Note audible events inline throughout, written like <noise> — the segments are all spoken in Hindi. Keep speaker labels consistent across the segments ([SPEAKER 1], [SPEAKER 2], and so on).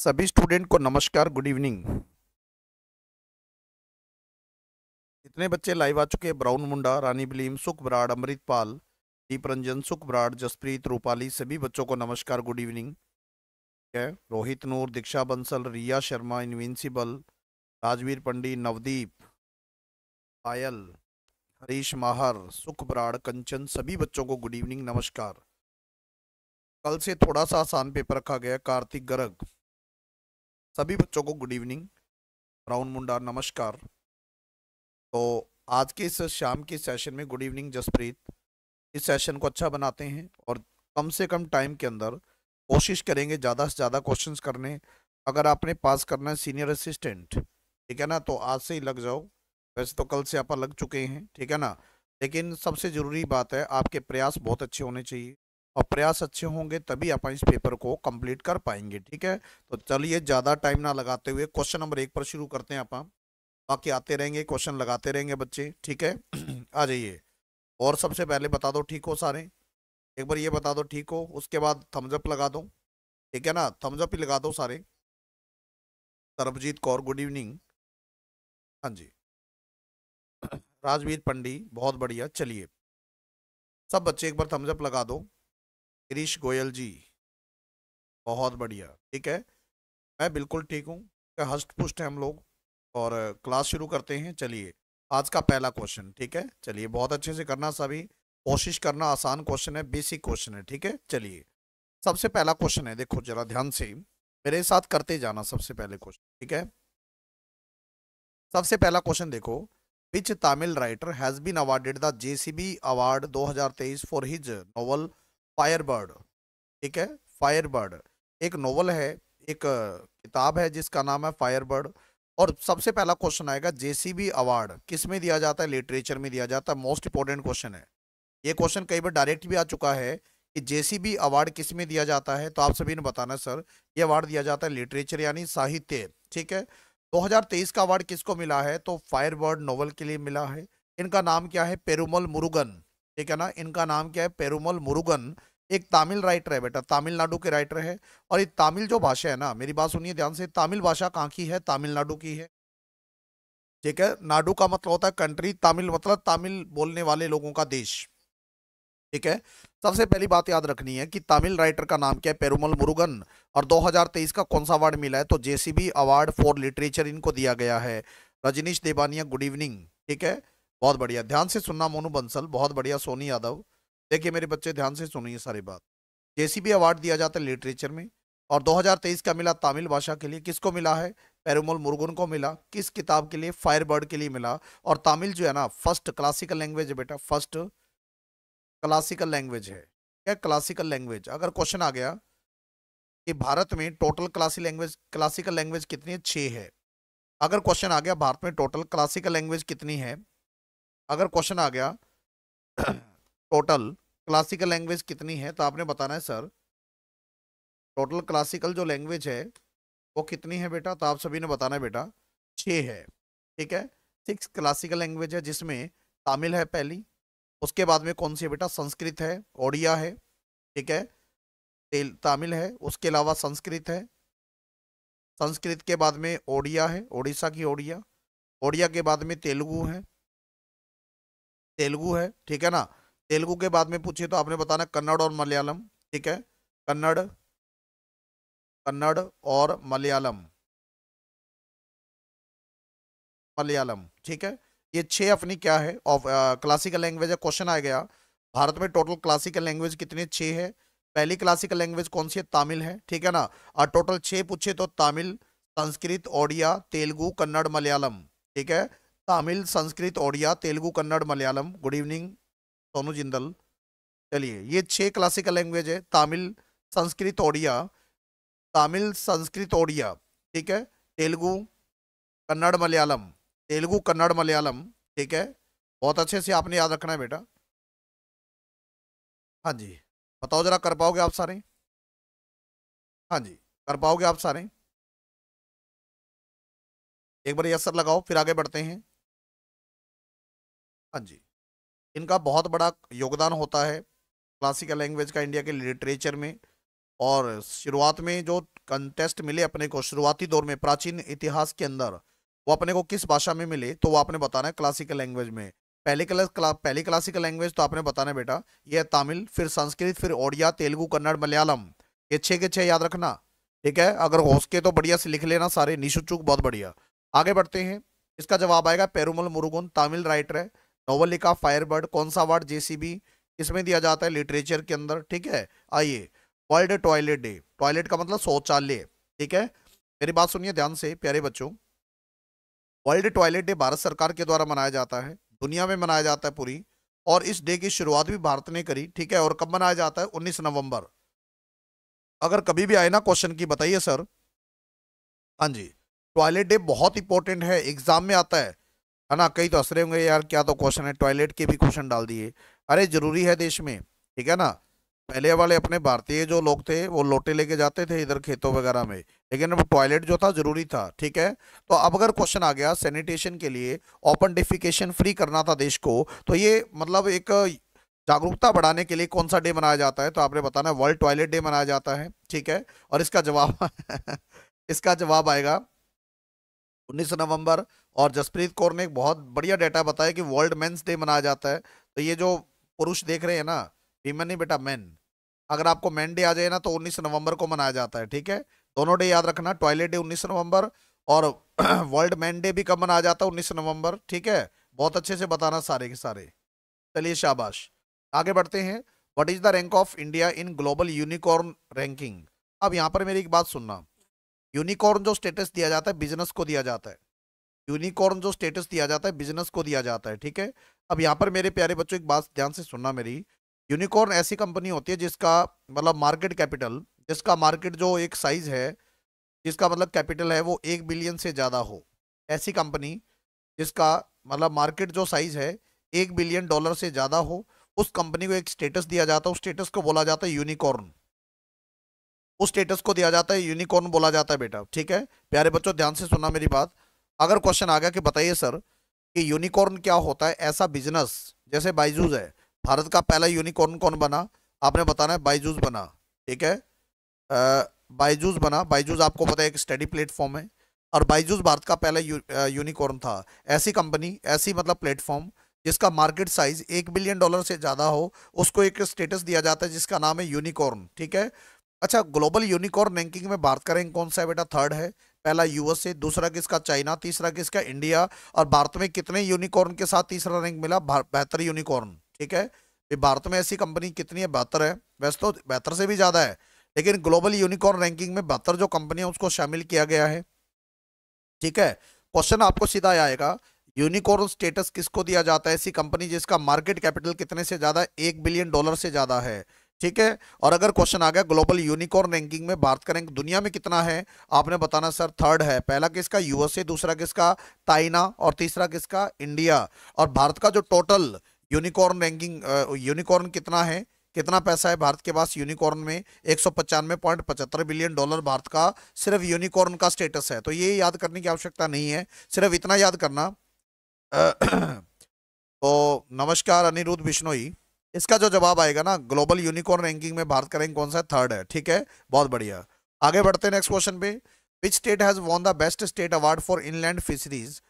[SPEAKER 1] सभी स्टूडेंट को नमस्कार
[SPEAKER 2] गुड इवनिंग
[SPEAKER 3] इतने बच्चे लाइव आ चुके हैं
[SPEAKER 2] ब्राउन मुंडा रानी बिलीम सुख बराड़ अमृतपाल दीप रंजन सुख बराड़ जसप्रीत रूपाली सभी बच्चों को नमस्कार गुड इवनिंग ठीक है रोहित नूर दीक्षा बंसल रिया शर्मा इनविंसिबल राजवीर पंडी नवदीप पायल हरीश माहर सुख बराड़ कंचन सभी बच्चों को गुड इवनिंग नमस्कार कल से थोड़ा सा आसान पेपर रखा गया कार्तिक गर्ग सभी बच्चों को गुड इवनिंग राउंड मुंडा नमस्कार तो आज के इस शाम के सेशन में गुड इवनिंग जसप्रीत इस सेशन को अच्छा बनाते हैं और कम से कम टाइम के अंदर कोशिश करेंगे ज़्यादा से ज़्यादा क्वेश्चन करने अगर आपने पास करना है सीनियर असिस्टेंट ठीक है ना तो आज से ही लग जाओ वैसे तो कल से आप लग चुके हैं ठीक है ना लेकिन सबसे ज़रूरी बात है आपके प्रयास बहुत अच्छे होने चाहिए और प्रयास अच्छे होंगे तभी आप इस पेपर को कंप्लीट कर पाएंगे ठीक है तो चलिए ज़्यादा टाइम ना लगाते हुए क्वेश्चन नंबर एक पर शुरू करते हैं आप बाकी आते रहेंगे क्वेश्चन लगाते रहेंगे बच्चे ठीक है <clears throat> आ जाइए और सबसे पहले बता दो ठीक हो सारे एक बार ये बता दो ठीक हो
[SPEAKER 3] उसके बाद थम्सअप लगा दो ठीक है ना थम्सअप ही लगा दो सारे सरबजीत कौर गुड इवनिंग हाँ जी <clears throat> राजवीर पंडी बहुत बढ़िया चलिए सब बच्चे एक बार थम्सअप लगा दो गिरीश गोयल जी बहुत बढ़िया ठीक है मैं बिल्कुल ठीक हूँ
[SPEAKER 2] हस्ट पुष्ट है हम लोग और क्लास शुरू करते हैं चलिए आज का पहला क्वेश्चन ठीक है चलिए बहुत अच्छे से करना सभी कोशिश करना आसान क्वेश्चन है बेसिक क्वेश्चन है ठीक है चलिए सबसे पहला क्वेश्चन है देखो जरा ध्यान से मेरे साथ करते जाना सबसे पहले क्वेश्चन ठीक है सबसे पहला क्वेश्चन देखो which Tamil writer has been awarded the JCB award 2023 for his novel Firebird ठीक है फायरबर्ड एक नोवेल है एक किताब है जिसका नाम है फायरबर्ड और सबसे पहला क्वेश्चन आएगा जेसीबी अवार्ड किस में दिया जाता है लिटरेचर में दिया जाता है मोस्ट इंपॉर्टेंट क्वेश्चन है ये क्वेश्चन कई बार डायरेक्ट भी आ चुका है कि जेसीबी अवार्ड किस में दिया जाता है तो आप सभी ने बताना सर ये अवार्ड दिया जाता है लिटरेचर यानी साहित्य ठीक है 2023 का अवार्ड किसको मिला है तो फायरबर्ड नोवल के लिए मिला है इनका नाम क्या है पेरुमल मुरुगन ठीक है ना इनका नाम क्या है पेरुमल मुरुगन एक तमिल राइटर है बेटा तमिलनाडु के राइटर है और ये तमिल जो भाषा है ना मेरी बात सुनिए ध्यान से तमिल भाषा कहाँ की है तमिलनाडु की है ठीक है नाडु का मतलब होता है कंट्री तमिल मतलब तमिल बोलने वाले लोगों का देश ठीक है सबसे पहली बात याद रखनी है कि तमिल राइटर का नाम क्या है पेरुमल मुरुगन और 2023 का कौन सा अवार्ड मिला है तो जेसीबी अवार्ड फॉर लिटरेचर इनको दिया गया है रजनीश देवानिया गुड इवनिंग ठीक है बहुत बढ़िया ध्यान से सुनना मोनू बंसल बहुत बढ़िया सोनी यादव देखिए मेरे बच्चे ध्यान से सुनिए सारी बात जेसीबी अवार्ड दिया जाता है लिटरेचर में और 2023 का मिला तमिल भाषा के लिए किसको मिला है पेरुमल मुर्गुन को मिला किस किताब के लिए फायरबर्ड के लिए मिला और तमिल जो है ना फर्स्ट क्लासिकल लैंग्वेज है बेटा फर्स्ट क्लासिकल लैंग्वेज है क्या क्लासिकल लैंग्वेज अगर क्वेश्चन आ गया कि भारत में total classic language classical language कितनी है छः है अगर क्वेश्चन आ गया भारत में टोटल क्लासिकल लैंग्वेज कितनी है अगर क्वेश्चन आ गया टोटल क्लासिकल लैंग्वेज कितनी है तो आपने बताना है सर टोटल क्लासिकल जो लैंग्वेज है वो कितनी है बेटा तो आप सभी ने बताना है बेटा छः है ठीक है सिक्स क्लासिकल लैंग्वेज है जिसमें तमिल है पहली उसके बाद में कौन सी है बेटा संस्कृत है ओडिया है ठीक है तमिल है उसके अलावा संस्कृत है संस्कृत के बाद में ओडिया है ओडिशा की ओडिया ओडिया के बाद में तेलुगु है तेलुगु है ठीक है ना तेलुगु के बाद में पूछिए तो आपने बताना कन्नड़ और मलयालम ठीक है
[SPEAKER 3] कन्नड़ कन्नड़ और मलयालम मलयालम ठीक है ये छह अपनी क्या है ऑफ
[SPEAKER 2] क्लासिकल लैंग्वेज है क्वेश्चन आ गया भारत में टोटल क्लासिकल लैंग्वेज कितने छे है पहली क्लासिकल लैंग्वेज कौन सी है तमिल है ठीक है ना और टोटल छः पूछे तो तमिल संस्कृत ओडिया तेलुगु कन्नड़ मलयालम ठीक है तमिल संस्कृत ओडिया तेलुगु कन्नड़ मलयालम गुड इवनिंग सोनू जिंदल चलिए ये छः क्लासिकल लैंग्वेज है तमिल संस्कृत ओडिया तमिल संस्कृत ओडिया ठीक है तेलुगु कन्नड़ मलयालम तेलुगु कन्नड़ मलयालम ठीक है बहुत अच्छे
[SPEAKER 3] से आपने याद रखना है बेटा हाँ जी बताओ जरा कर पाओगे आप सारे हाँ जी कर पाओगे आप सारे एक बार यस सर लगाओ फिर आगे बढ़ते हैं हाँ जी इनका बहुत बड़ा योगदान होता है क्लासिकल लैंग्वेज का इंडिया के लिटरेचर
[SPEAKER 2] में और शुरुआत में जो कंटेस्ट मिले अपने को शुरुआती दौर में प्राचीन इतिहास के अंदर वो अपने को किस भाषा में मिले तो वो आपने बताना है क्लासिकल लैंग्वेज में पहले क्लास क्ला, पहली क्लासिकल लैंग्वेज तो आपने बताना है बेटा ये तमिल फिर संस्कृत फिर ओडिया तेलुगु कन्नड़ मलयालम ये छः के छः याद रखना ठीक है अगर हो सके तो बढ़िया से लिख लेना सारे निशुचुक बहुत बढ़िया आगे बढ़ते हैं इसका जवाब आएगा पेरुमल मुरुगन तमिल राइटर है नॉवल लिखा फायरबर्ड कौन सा वर्ड जेसीबी इसमें दिया जाता है लिटरेचर के अंदर ठीक है आइए वर्ल्ड टॉयलेट डे टॉयलेट का मतलब शौचालय ठीक है मेरी बात सुनिए ध्यान से प्यारे बच्चों वर्ल्ड टॉयलेट डे भारत सरकार के द्वारा मनाया जाता है दुनिया में मनाया जाता है पूरी और इस डे की शुरुआत भी भारत ने करी ठीक है और कब मनाया जाता है उन्नीस नवंबर अगर कभी भी आए ना क्वेश्चन की बताइए सर हाँ जी टॉयलेट डे बहुत इंपॉर्टेंट है एग्जाम में आता है है ना कई तो हंस रहे होंगे यार क्या तो क्वेश्चन है टॉयलेट के भी क्वेश्चन डाल दिए अरे ज़रूरी है देश में ठीक है ना पहले वाले अपने भारतीय जो लोग थे वो लोटे लेके जाते थे इधर खेतों वगैरह में लेकिन अब टॉयलेट जो था ज़रूरी था ठीक है तो अब अगर क्वेश्चन आ गया सैनिटेशन के लिए ओपन डिफिकेशन फ्री करना था देश को तो ये मतलब एक जागरूकता बढ़ाने के लिए कौन सा डे मनाया जाता है तो आपने बताना वर्ल्ड टॉयलेट डे मनाया जाता है ठीक है और इसका जवाब <laughs> इसका जवाब आएगा उन्नीस नवंबर और जसप्रीत कौर ने एक बहुत बढ़िया डाटा बताया कि वर्ल्ड मेन्स डे मनाया जाता है तो ये जो पुरुष देख रहे हैं ना वीमेन नहीं बेटा मैन अगर आपको मैन डे आ जाए ना तो उन्नीस नवंबर को मनाया जाता है ठीक है दोनों डे याद रखना टॉयलेट डे उन्नीस नवंबर और वर्ल्ड मैन डे भी कब मनाया जाता है उन्नीस नवंबर ठीक है बहुत अच्छे से बताना सारे के सारे चलिए शाबाश आगे बढ़ते हैं what is the rank of India in global unicorn ranking अब यहाँ पर मेरी एक बात सुनना यूनिकॉर्न जो स्टेटस दिया जाता है बिजनेस को दिया जाता है यूनिकॉर्न जो स्टेटस दिया जाता है बिजनेस को दिया जाता है ठीक है अब यहाँ पर मेरे प्यारे बच्चों एक बात ध्यान से सुनना मेरी यूनिकॉर्न ऐसी कंपनी होती है जिसका मतलब मार्केट कैपिटल जिसका मार्केट जो एक साइज है जिसका मतलब कैपिटल है वो एक बिलियन से ज़्यादा हो ऐसी कंपनी जिसका मतलब मार्केट जो साइज है एक बिलियन डॉलर से ज़्यादा हो उस कंपनी को एक स्टेटस दिया जाता है उस स्टेटस को बोला जाता है यूनिकॉर्न उस स्टेटस को दिया जाता है यूनिकॉर्न बोला जाता है बेटा ठीक है प्यारे बच्चों ध्यान से सुनना मेरी बात अगर क्वेश्चन आ गया कि बताइए सर कि यूनिकॉर्न क्या होता है ऐसा बिजनेस जैसे बाइजूज है भारत का पहला यूनिकॉर्न कौन बना आपने बताना है बाइजूज बना ठीक है बाइजूज बना बाइजूज आपको पता है एक स्टडी प्लेटफॉर्म है और बाइजूज भारत का पहला यू, यूनिकॉर्न था ऐसी कंपनी ऐसी मतलब प्लेटफॉर्म जिसका मार्केट साइज एक बिलियन डॉलर से ज़्यादा हो उसको एक स्टेटस दिया जाता है जिसका नाम है यूनिकॉर्न ठीक है अच्छा ग्लोबल यूनिकॉर्न रैंकिंग में भारत का रैंक कौन सा है बेटा थर्ड है पहला यूएसए दूसरा किसका चाइना तीसरा किसका इंडिया और भारत में कितने यूनिकॉर्न के साथ तीसरा रैंक मिला बेहतर यूनिकॉर्न ठीक है भारत में ऐसी कंपनी कितनी है बेहतर है वैसे तो बेहतर से भी ज़्यादा है लेकिन ग्लोबल यूनिकॉर्न रैंकिंग में बेहतर जो कंपनी है उसको शामिल किया गया है ठीक है क्वेश्चन आपको सीधा आएगा यूनिकॉर्न स्टेटस किसको दिया जाता है ऐसी कंपनी जिसका मार्केट कैपिटल कितने से ज़्यादा एक बिलियन डॉलर से ज़्यादा है ठीक है और अगर क्वेश्चन आ गया ग्लोबल यूनिकॉर्न रैंकिंग में भारत का रैंक दुनिया में कितना है आपने बताना सर थर्ड है पहला किसका यूएसए दूसरा किसका ताइना और तीसरा किसका इंडिया और भारत का जो टोटल यूनिकॉर्न रैंकिंग यूनिकॉर्न कितना है कितना पैसा है भारत के पास यूनिकॉर्न में एक बिलियन डॉलर भारत का सिर्फ यूनिकॉर्न का स्टेटस है तो ये याद करने की आवश्यकता नहीं है सिर्फ इतना याद करना
[SPEAKER 3] <clears throat> तो
[SPEAKER 2] नमस्कार अनिरुद्ध बिश्नोई इसका जो जवाब आएगा ना ग्लोबल यूनिकॉर्न रैंकिंग में भारत का रैंक कौन सा है थर्ड है ठीक है बहुत बढ़िया आगे बढ़ते हैं नेक्स्ट क्वेश्चन पे which state has won the best state award for inland fisheries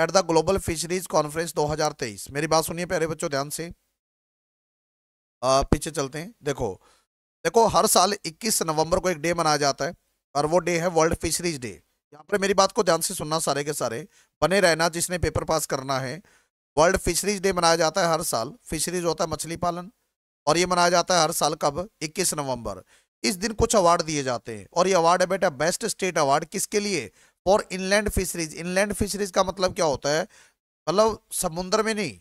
[SPEAKER 2] at the global fisheries conference 2023 मेरी बात सुनिए प्यारे बच्चों ध्यान से आ, पीछे चलते हैं देखो देखो हर साल इक्कीस नवंबर को एक डे मनाया जाता है और वो डे है वर्ल्ड फिशरीज डे यहाँ पर मेरी बात को ध्यान से सुनना सारे के सारे बने रहना जिसने पेपर पास करना है वर्ल्ड फिशरीज डे मनाया जाता है हर साल फिशरीज होता है मछली पालन और ये मनाया जाता है हर साल कब 21 नवंबर इस दिन कुछ अवार्ड दिए जाते हैं और ये अवार्ड है बेटा बेस्ट स्टेट अवार्ड किसके लिए for inland fisheries inland fisheries का मतलब क्या होता है मतलब समुद्र में नहीं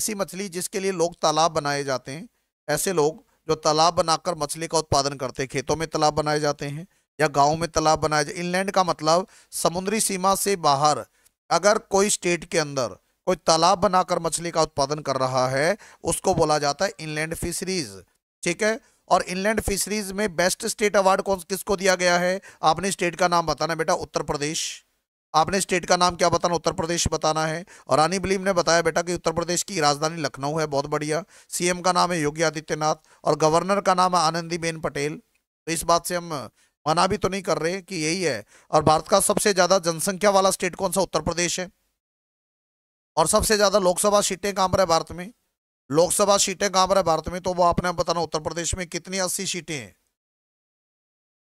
[SPEAKER 2] ऐसी मछली जिसके लिए लोग तालाब बनाए जाते हैं ऐसे लोग जो तालाब बनाकर मछली का उत्पादन करते हैं खेतों में तालाब बनाए जाते हैं या गाँव में तालाब बनाए जाते इनलैंड का मतलब समुद्री सीमा से बाहर अगर कोई स्टेट के अंदर कोई तालाब बनाकर मछली का उत्पादन कर रहा है उसको बोला जाता है इनलैंड फिशरीज ठीक है और इनलैंड फिशरीज में बेस्ट स्टेट अवार्ड कौन किसको दिया गया है आपने स्टेट का नाम बताना बेटा उत्तर प्रदेश आपने स्टेट का नाम क्या बताना उत्तर प्रदेश बताना है और रानी बिलीम ने बताया बेटा कि उत्तर प्रदेश की राजधानी लखनऊ है बहुत बढ़िया सीएम का नाम है योगी आदित्यनाथ और गवर्नर का नाम है आनंदीबेन पटेल तो इस बात से हम मना भी तो नहीं कर रहे कि यही है और भारत का सबसे ज़्यादा जनसंख्या वाला स्टेट कौन सा उत्तर प्रदेश है और सबसे ज़्यादा लोकसभा सीटें कहाँ पर है भारत में लोकसभा सीटें कहाँ पर है भारत में तो वो आपने बताना उत्तर प्रदेश में कितनी अस्सी सीटें हैं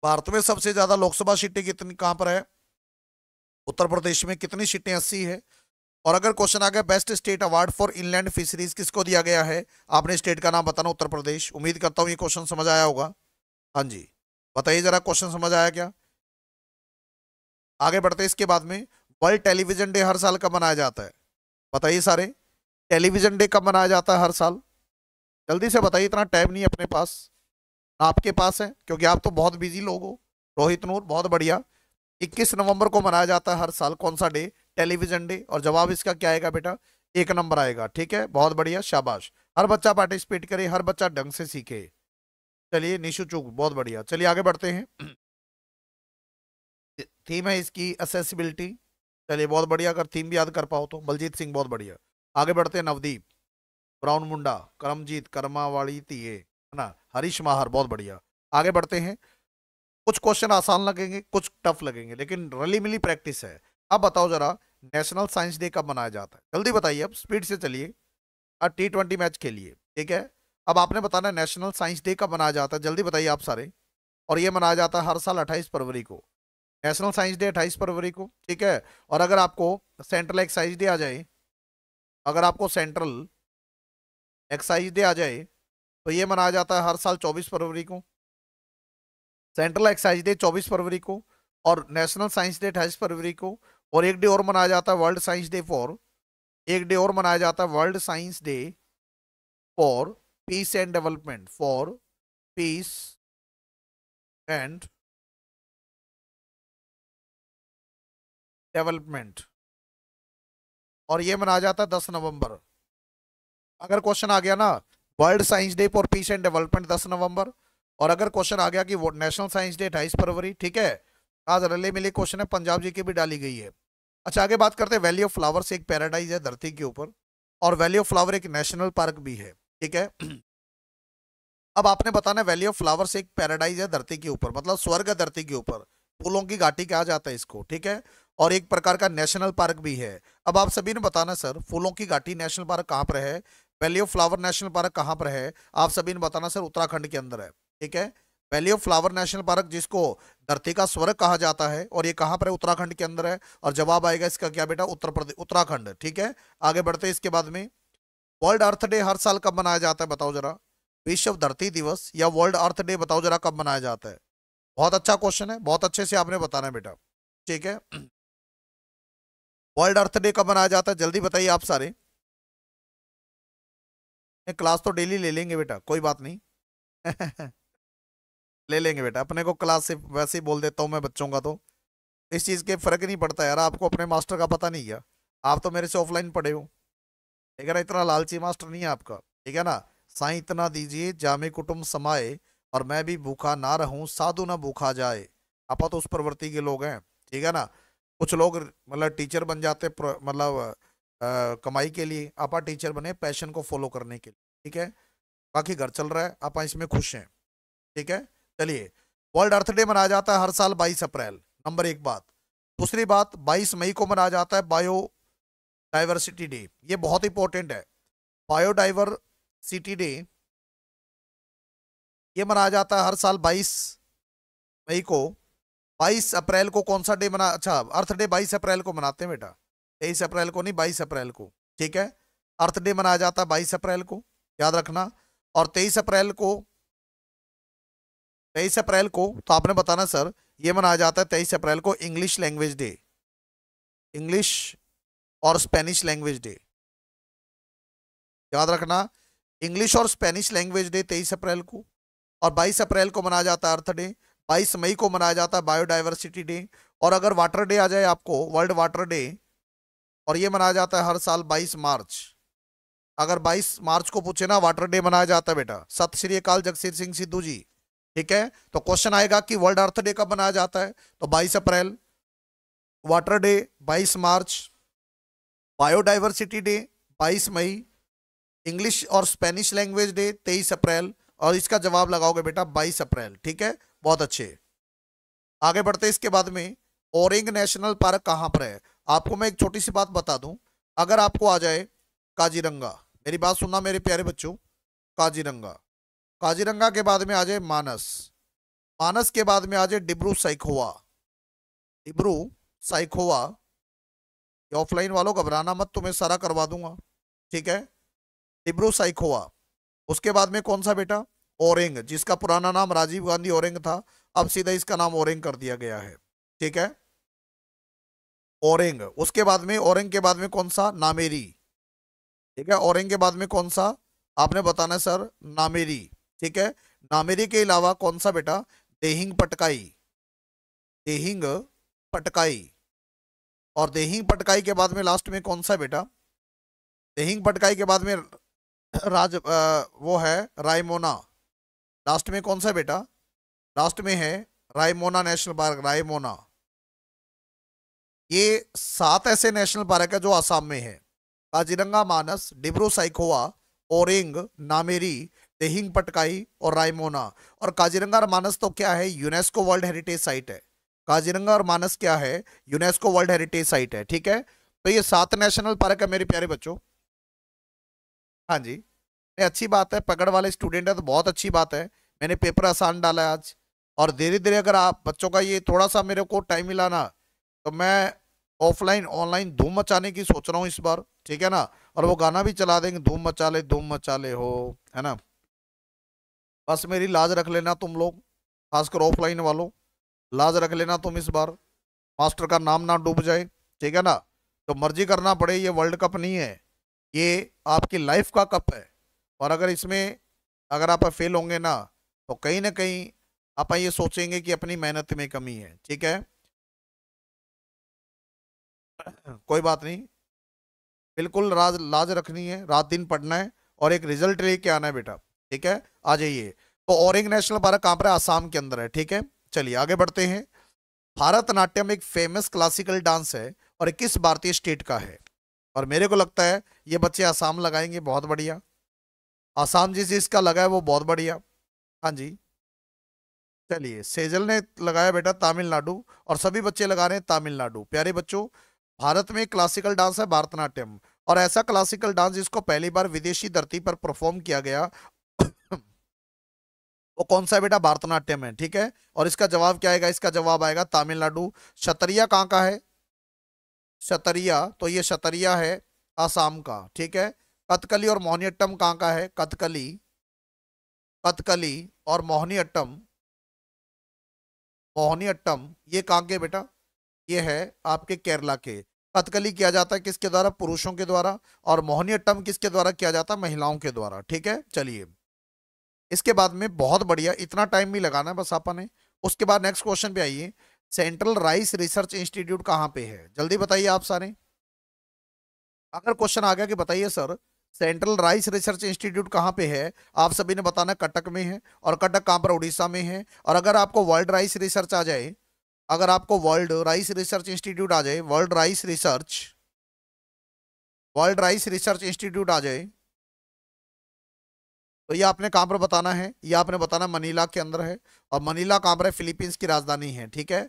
[SPEAKER 2] भारत में सबसे ज़्यादा लोकसभा सीटें कितनी कहां पर है उत्तर प्रदेश में कितनी सीटें अस्सी है और अगर क्वेश्चन आ गया best state award for inland fisheries किसको दिया गया है आपने स्टेट का नाम बताना उत्तर प्रदेश उम्मीद करता हूँ ये क्वेश्चन समझ आया होगा हाँ जी बताइए जरा क्वेश्चन समझ आया क्या आगे बढ़ते इसके बाद में वर्ल्ड टेलीविजन डे हर साल का मनाया जाता है बताइए सारे टेलीविज़न डे कब मनाया जाता है हर साल जल्दी से बताइए इतना टाइम नहीं अपने पास आपके पास है क्योंकि आप तो बहुत बिजी लोग हो रोहित नूर बहुत बढ़िया 21 नवंबर को मनाया जाता है हर साल कौन सा डे टेलीविजन डे और जवाब इसका क्या आएगा बेटा एक नंबर आएगा ठीक है बहुत बढ़िया शाबाश हर बच्चा पार्टिसिपेट करे हर बच्चा ढंग से सीखे चलिए निशु चुक बहुत बढ़िया चलिए आगे बढ़ते हैं <clears throat> थीम है इसकी असेसिबिलिटी चलिए बहुत बढ़िया अगर थीम भी याद कर पाओ तो बलजीत सिंह बहुत बढ़िया आगे बढ़ते हैं नवदीप ब्राउन मुंडा करमजीत कर्मावाड़ी तिये है ना हरीश माहर बहुत बढ़िया आगे बढ़ते हैं कुछ क्वेश्चन आसान लगेंगे कुछ टफ लगेंगे लेकिन रली मिली प्रैक्टिस है अब बताओ जरा नेशनल साइंस डे कब मनाया जाता है जल्दी बताइए अब स्पीड से चलिए और टी ट्वेंटी मैच खेलिए ठीक है अब आपने बताना नेशनल साइंस डे कब मनाया जाता है जल्दी बताइए आप सारे और ये मनाया जाता है हर साल अट्ठाईस फरवरी को नेशनल साइंस डे अट्ठाईस फरवरी को ठीक है और अगर आपको सेंट्रल एक्साइज डे आ जाए अगर आपको सेंट्रल एक्साइज डे आ जाए तो ये मनाया जाता है हर साल चौबीस फरवरी को सेंट्रल एक्साइज डे चौबीस फरवरी को और नेशनल साइंस डे अट्ठाईस फरवरी को और एक डे और मनाया जाता है वर्ल्ड साइंस डे फॉर एक डे और मनाया जाता है world science day for peace and development for peace and development और ये मनाया जाता है दस नवंबर अगर क्वेश्चन आ गया ना world science day for peace and development दस नवंबर और अगर क्वेश्चन आ गया कि नेशनल साइंस डे अठाईस फरवरी ठीक है आज रले मिले क्वेश्चन है पंजाब जी की भी डाली गई है अच्छा आगे बात करते हैं वैली ऑफ फ्लावर्स एक पैराडाइज है धरती के ऊपर और वैली ऑफ फ्लावर एक नेशनल पार्क भी है ठीक है अब आपने बताना वैली ऑफ फ्लावर्स एक पैराडाइज है धरती के ऊपर मतलब स्वर्ग धरती के ऊपर फूलों की घाटी कहा जाता है इसको ठीक है और एक प्रकार का नेशनल पार्क भी है अब आप सभी ने बताना सर फूलों की घाटी नेशनल पार्क कहाँ पर है ऑफ फ्लावर नेशनल पार्क कहाँ पर है आप सभी ने बताना सर उत्तराखंड के अंदर है ठीक है ऑफ फ्लावर नेशनल पार्क जिसको धरती का स्वर्ग कहा जाता है और ये कहाँ पर है उत्तराखंड के अंदर है और जवाब आएगा इसका क्या बेटा उत्तर प्रदेश उत्तराखंड ठीक है आगे बढ़ते इसके बाद में वर्ल्ड अर्थ डे हर साल कब मनाया जाता है बताओ जरा विश्व धरती दिवस या वर्ल्ड अर्थ डे बताओ जरा कब मनाया
[SPEAKER 3] जाता है बहुत अच्छा क्वेश्चन है बहुत अच्छे से आपने बताना है बेटा ठीक है वर्ल्ड अर्थ डे कब मनाया जाता है जल्दी बताइए आप सारे क्लास तो डेली ले लेंगे बेटा कोई बात नहीं <laughs> ले
[SPEAKER 2] लेंगे बेटा अपने को क्लास से वैसे ही बोल देता हूँ मैं बच्चों का तो इस चीज़ के फर्क नहीं पड़ता यार आपको अपने मास्टर का पता नहीं है आप तो मेरे से ऑफलाइन पढ़े हो ठीक है ना इतना लालची मास्टर नहीं है आपका ठीक है ना साई इतना दीजिए जामे कुटुम समाए और मैं भी भूखा ना रहूं साधु ना भूखा जाए आपा तो उस प्रवृत्ति के लोग हैं ठीक है ना कुछ लोग मतलब टीचर बन जाते मतलब कमाई के लिए आपा टीचर बने पैशन को फॉलो करने के लिए ठीक है बाकी घर चल रहा है आपा इसमें खुश हैं ठीक है चलिए वर्ल्ड अर्थ डे मनाया जाता है हर साल बाईस अप्रैल नंबर एक बात दूसरी बात बाईस मई को मनाया जाता है बायो डाइवर्सिटी डे ये बहुत इंपॉर्टेंट है बायोडाइवर्सिटी डे ये मनाया जाता है हर साल 22 मई को बाईस अप्रैल को कौन सा डे मना अच्छा अर्थ डे बाईस अप्रैल को मनाते हैं बेटा तेईस अप्रैल को नहीं बाईस अप्रैल को ठीक है अर्थ डे मनाया जाता है बाईस अप्रैल को याद रखना और तेईस अप्रैल को तेईस अप्रैल को तो आपने बताना सर ये मनाया जाता है तेईस अप्रैल को इंग्लिश लैंग्वेज डे इंग्लिश और स्पेनिश लैंग्वेज डे याद रखना इंग्लिश और स्पेनिश लैंग्वेज डे तेईस अप्रैल को और बाईस अप्रैल को मनाया जाता है अर्थ डे बाईस मई को मनाया जाता है बायोडाइवर्सिटी डे और अगर वाटर डे आ जाए आपको वर्ल्ड वाटर डे और ये मनाया जाता है हर साल 22 मार्च अगर 22 मार्च को पूछे ना वाटर डे मनाया जाता है बेटा सत श्री अकाल जगशीर सिंह सिद्धू जी ठीक है तो क्वेश्चन आएगा कि वर्ल्ड अर्थ डे कब मनाया जाता है तो 22 अप्रैल वाटर डे 22 मार्च बायोडाइवर्सिटी डे 22 मई इंग्लिश और स्पेनिश लैंग्वेज डे 23 अप्रैल और इसका जवाब लगाओगे बेटा 22 अप्रैल ठीक है बहुत अच्छे आगे बढ़ते इसके बाद में ओरिंग नेशनल पार्क कहाँ पर है आपको मैं एक छोटी सी बात बता दूं अगर आपको आ जाए काजीरंगा मेरी बात सुनना मेरे प्यारे बच्चों काजीरंगा काजीरंगा के बाद में आ जाए मानस मानस के बाद में आ जाए डिब्रू साइकोवा डिब्रू साइकोवा ऑफलाइन वालों घबराना मत तुम्हें सारा करवा दूंगा ठीक है डिब्रू साइकोवा उसके बाद में कौन सा बेटा ओरेंग जिसका पुराना नाम राजीव गांधी ओरेंग था अब सीधा इसका नाम ओरेंग कर दिया गया है ठीक है ओरेंग उसके बाद में ओरेंग के बाद में कौन सा नामेरी ठीक है औरंग के बाद में कौन सा आपने बताना सर नामेरी ठीक है नामेरी के अलावा कौन सा बेटा देहिंग पटकाई देहिंग पटकाई और देहिंग पटकाई के बाद में लास्ट में कौन सा बेटा देहिंग पटकाई के बाद में राज आ, वो है रायमोना लास्ट में कौन सा बेटा लास्ट में है रायमोना नेशनल पार्क रायमोना ये सात ऐसे नेशनल पार्क है जो आसाम में है काजीरंगा मानस डिब्रू साइकोवा ओरिंग नामेरी देहिंग पटकाई और रायमोना और काजीरंगा और मानस तो क्या है यूनेस्को वर्ल्ड हेरिटेज साइट है काजीरंगा और मानस क्या है यूनेस्को वर्ल्ड हेरिटेज साइट है ठीक है तो ये सात नेशनल पार्क है मेरे प्यारे बच्चों हाँ जी अच्छी बात है पकड़ वाले स्टूडेंट है तो बहुत अच्छी बात है मैंने पेपर आसान डाला है आज और धीरे धीरे अगर आप बच्चों का ये थोड़ा सा मेरे को टाइम मिला ना तो मैं ऑफलाइन ऑनलाइन धूम मचाने की सोच रहा हूँ इस बार ठीक है ना और वो गाना भी चला देंगे धूम मचा ले धूम मचा ले हो है ना बस मेरी लाज रख लेना तुम लोग खासकर ऑफलाइन वालों लाज रख लेना तुम इस बार मास्टर का नाम ना डूब जाए ठीक है ना तो मर्जी करना पड़े ये वर्ल्ड कप नहीं है ये आपकी लाइफ का कप है और अगर इसमें अगर आप फेल होंगे ना तो कहीं ना कहीं आप ये
[SPEAKER 3] सोचेंगे कि अपनी मेहनत में कमी है ठीक है कोई बात नहीं बिल्कुल राज लाज रखनी है रात दिन पढ़ना है
[SPEAKER 2] और एक रिजल्ट लेके आना है बेटा ठीक है आ जाइए तो औरंग नेशनल पार्क कहाँ पर आसाम के अंदर है ठीक है चलिए आगे बढ़ते हैं भारतनाट्यम एक फेमस क्लासिकल डांस है और किस भारतीय स्टेट का है और मेरे को लगता है ये बच्चे आसाम लगाएंगे बहुत बढ़िया आसाम जी से इसका लगा है वो बहुत बढ़िया हाँ जी चलिए सेजल ने लगाया बेटा तमिलनाडु और सभी बच्चे लगा रहे हैं तमिलनाडु प्यारे बच्चों भारत में क्लासिकल डांस है भारतनाट्यम और ऐसा क्लासिकल डांस जिसको पहली बार विदेशी धरती पर परफॉर्म किया गया वो कौन सा बेटा भारतनाट्यम है ठीक है और इसका जवाब क्या आएगा इसका जवाब आएगा तमिलनाडु शतरिया कहाँ का है शतरिया तो ये शतरिया है आसाम का ठीक है कथकली और मोहनी अट्टम कहाँ का है कथकली कथकली और मोहनी मोहनीअट्टम ये कहाँ के बेटा ये है आपके केरला के कथकली किया जाता है किसके द्वारा पुरुषों के द्वारा और मोहनीअट्टम किसके द्वारा किया जाता है महिलाओं के द्वारा ठीक है चलिए इसके बाद में बहुत बढ़िया इतना टाइम भी लगाना है बस आपने उसके बाद नेक्स्ट क्वेश्चन पे आइए सेंट्रल राइस रिसर्च इंस्टीट्यूट कहाँ पे है जल्दी बताइए आप सारे अगर क्वेश्चन आ गया कि बताइए sir central rice research institute कहाँ पे है आप सभी ने बताना कटक में है और कटक कहाँ पर उड़ीसा में है और अगर आपको वर्ल्ड राइस रिसर्च आ जाए अगर आपको वर्ल्ड राइस रिसर्च इंस्टीट्यूट आ जाए world rice research world rice research institute आ जाए तो ये आपने कहाँ पर बताना है ये आपने बताना मनीला के अंदर है और मनीला कहाँ पर है फिलीपींस की राजधानी है ठीक है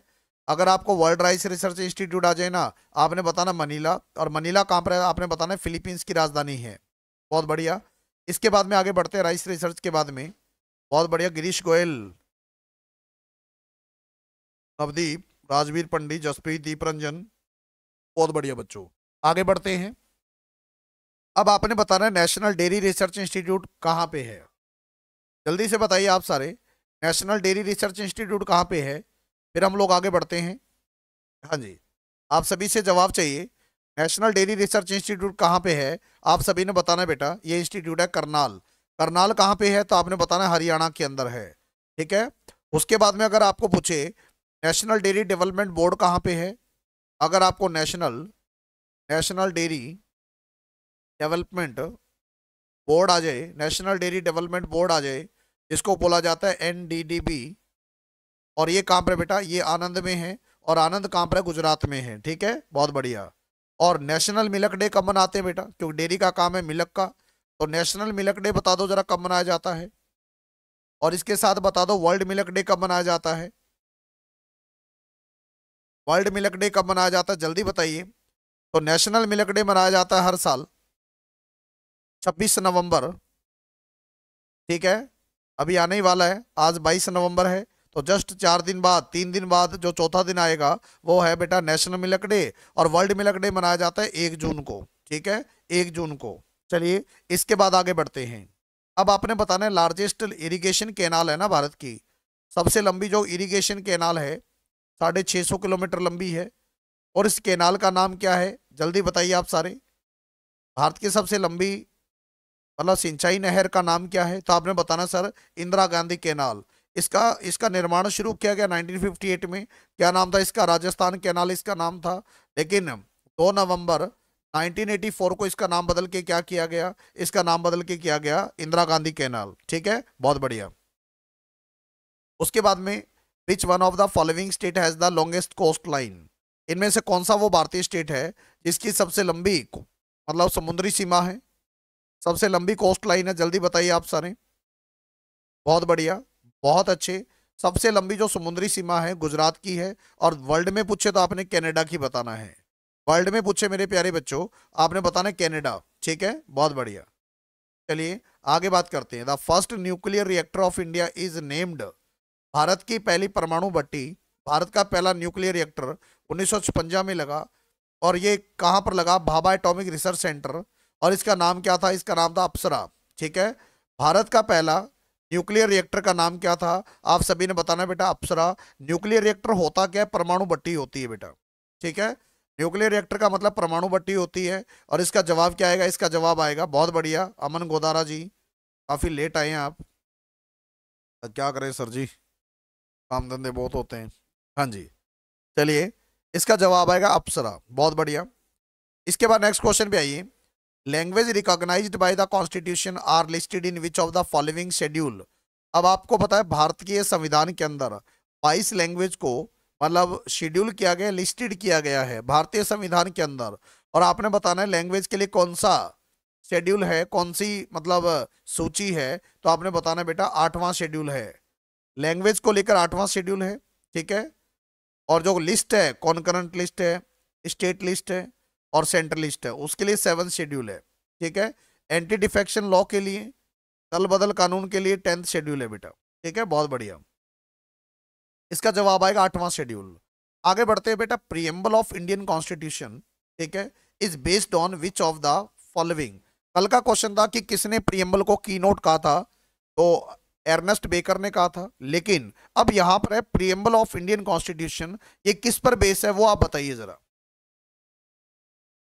[SPEAKER 2] अगर आपको वर्ल्ड राइस रिसर्च इंस्टीट्यूट आ जाए ना आपने बताना मनीला और मनीला कहाँ पर है आपने बताना फिलीपींस की राजधानी है बहुत बढ़िया
[SPEAKER 3] इसके बाद में आगे बढ़ते हैं राइस रिसर्च के बाद में बहुत बढ़िया गिरीश गोयल नवदीप राजवीर पंडित जसप्रीत दीप रंजन बहुत बढ़िया बच्चों आगे बढ़ते हैं अब आपने बताना है नेशनल डेयरी रिसर्च
[SPEAKER 2] इंस्टीट्यूट कहाँ पे है जल्दी से बताइए आप सारे नेशनल डेयरी रिसर्च इंस्टीट्यूट कहाँ पे है फिर हम लोग आगे बढ़ते हैं हाँ जी आप सभी से जवाब चाहिए नेशनल डेयरी रिसर्च इंस्टीट्यूट कहाँ पे है आप सभी ने बताना है बेटा ये इंस्टीट्यूट है करनाल करनाल कहाँ पे है तो आपने बताना हरियाणा के अंदर है ठीक है उसके बाद में अगर आपको पूछे नेशनल डेयरी डेवलपमेंट बोर्ड कहाँ पे है अगर आपको national national dairy development board आ जाए नेशनल डेयरी डेवलपमेंट बोर्ड आ जाए जिसको बोला जाता है एन और ये कहाँ पर बेटा ये आनंद में है और आनंद कहाँ पर गुजरात में है ठीक है बहुत बढ़िया और नेशनल मिलक डे कब मनाते हैं बेटा क्योंकि डेयरी का काम है मिलक का तो नेशनल मिलक डे बता दो जरा कब मनाया जाता है और इसके साथ बता दो वर्ल्ड मिलक डे कब मनाया
[SPEAKER 3] जाता है वर्ल्ड मिलक डे कब मनाया जाता है जल्दी बताइए तो नेशनल मिलक डे मनाया जाता है हर साल 26 नवंबर
[SPEAKER 2] ठीक है अभी आने ही वाला है आज 22 नवंबर है तो जस्ट चार दिन बाद तीन दिन बाद जो चौथा दिन आएगा वो है बेटा नेशनल मिलक डे और वर्ल्ड मिलक डे मनाया जाता है एक जून को ठीक है एक जून को चलिए इसके बाद आगे बढ़ते हैं अब आपने बताना है लार्जेस्ट इरीगेशन केनाल है ना भारत की सबसे लंबी जो इरीगेशन केनाल है साढ़े छः सौ किलोमीटर लंबी है और इस केनाल का नाम क्या है जल्दी बताइए आप सारे भारत की सबसे लंबी मतलब सिंचाई नहर का नाम क्या है तो आपने बताना सर इंदिरा गांधी केनाल इसका इसका निर्माण शुरू किया गया 1958 में क्या नाम था इसका राजस्थान कैनाल इसका नाम था लेकिन 2 नवंबर 1984 को इसका नाम बदल के क्या किया गया इसका नाम बदल के किया गया इंदिरा गांधी कैनाल ठीक है बहुत बढ़िया उसके बाद में which one of the following state has the longest coast line इनमें से कौन सा वो भारतीय स्टेट है जिसकी सबसे लंबी मतलब समुद्री सीमा है सबसे लंबी कोस्ट लाइन है जल्दी बताइए आप सारे बहुत बढ़िया बहुत अच्छे सबसे लंबी जो समुद्री सीमा है गुजरात की है और वर्ल्ड में पूछे तो आपने कनाडा की बताना है वर्ल्ड में पूछे मेरे प्यारे बच्चों आपने बताना है कनाडा ठीक है बहुत बढ़िया चलिए आगे बात करते हैं the first nuclear reactor of India is named Bharat की पहली परमाणु भट्टी भारत का पहला न्यूक्लियर रिएक्टर उन्नीस में लगा और ये कहाँ पर लगा भाभा एटॉमिक रिसर्च सेंटर और इसका नाम क्या था इसका नाम था अप्सरा ठीक है भारत का पहला न्यूक्लियर रिएक्टर का नाम क्या था आप सभी ने बताना बेटा अप्सरा न्यूक्लियर रिएक्टर होता क्या है परमाणु भट्टी होती है बेटा ठीक है न्यूक्लियर रिएक्टर का मतलब परमाणु भट्टी होती है और इसका जवाब क्या आएगा इसका जवाब आएगा बहुत बढ़िया अमन गोदारा जी
[SPEAKER 3] काफ़ी लेट आए हैं आप तो क्या करें सर जी काम धंधे बहुत होते हैं हाँ जी चलिए इसका जवाब आएगा अप्सरा बहुत बढ़िया
[SPEAKER 2] इसके बाद नेक्स्ट क्वेश्चन पे आइए language recognise by the constitution are listed in which of the following schedule अब आपको पता है भारत के संविधान के अंदर बाईस लैंग्वेज को मतलब शेड्यूल किया गया लिस्टेड किया गया है भारतीय संविधान के अंदर और आपने बताना है लैंग्वेज के लिए कौन सा शेड्यूल है कौन सी मतलब सूची है तो आपने बताना बेटा आठवां शेड्यूल है लैंग्वेज को लेकर आठवां शेड्यूल है ठीक है और जो लिस्ट है कॉन्करेंट लिस्ट है स्टेट लिस्ट है और सेंट्रलिस्ट है उसके लिए सेवन शेड्यूल है ठीक है एंटी डिफेक्शन लॉ के लिए दल बदल कानून के लिए टेंथ शेड्यूल है बेटा ठीक है बहुत बढ़िया इसका जवाब आएगा आठवां शेड्यूल आगे बढ़ते हैं बेटा प्रियम्बल ऑफ इंडियन कॉन्स्टिट्यूशन ठीक है is based on which of the following कल का क्वेश्चन था कि किसने प्रियम्बल को की नोट कहा था तो एर्नेस्ट बेकर ने कहा था लेकिन अब यहाँ पर है प्रियम्बल ऑफ इंडियन कॉन्स्टिट्यूशन ये किस पर बेस है वो आप बताइए जरा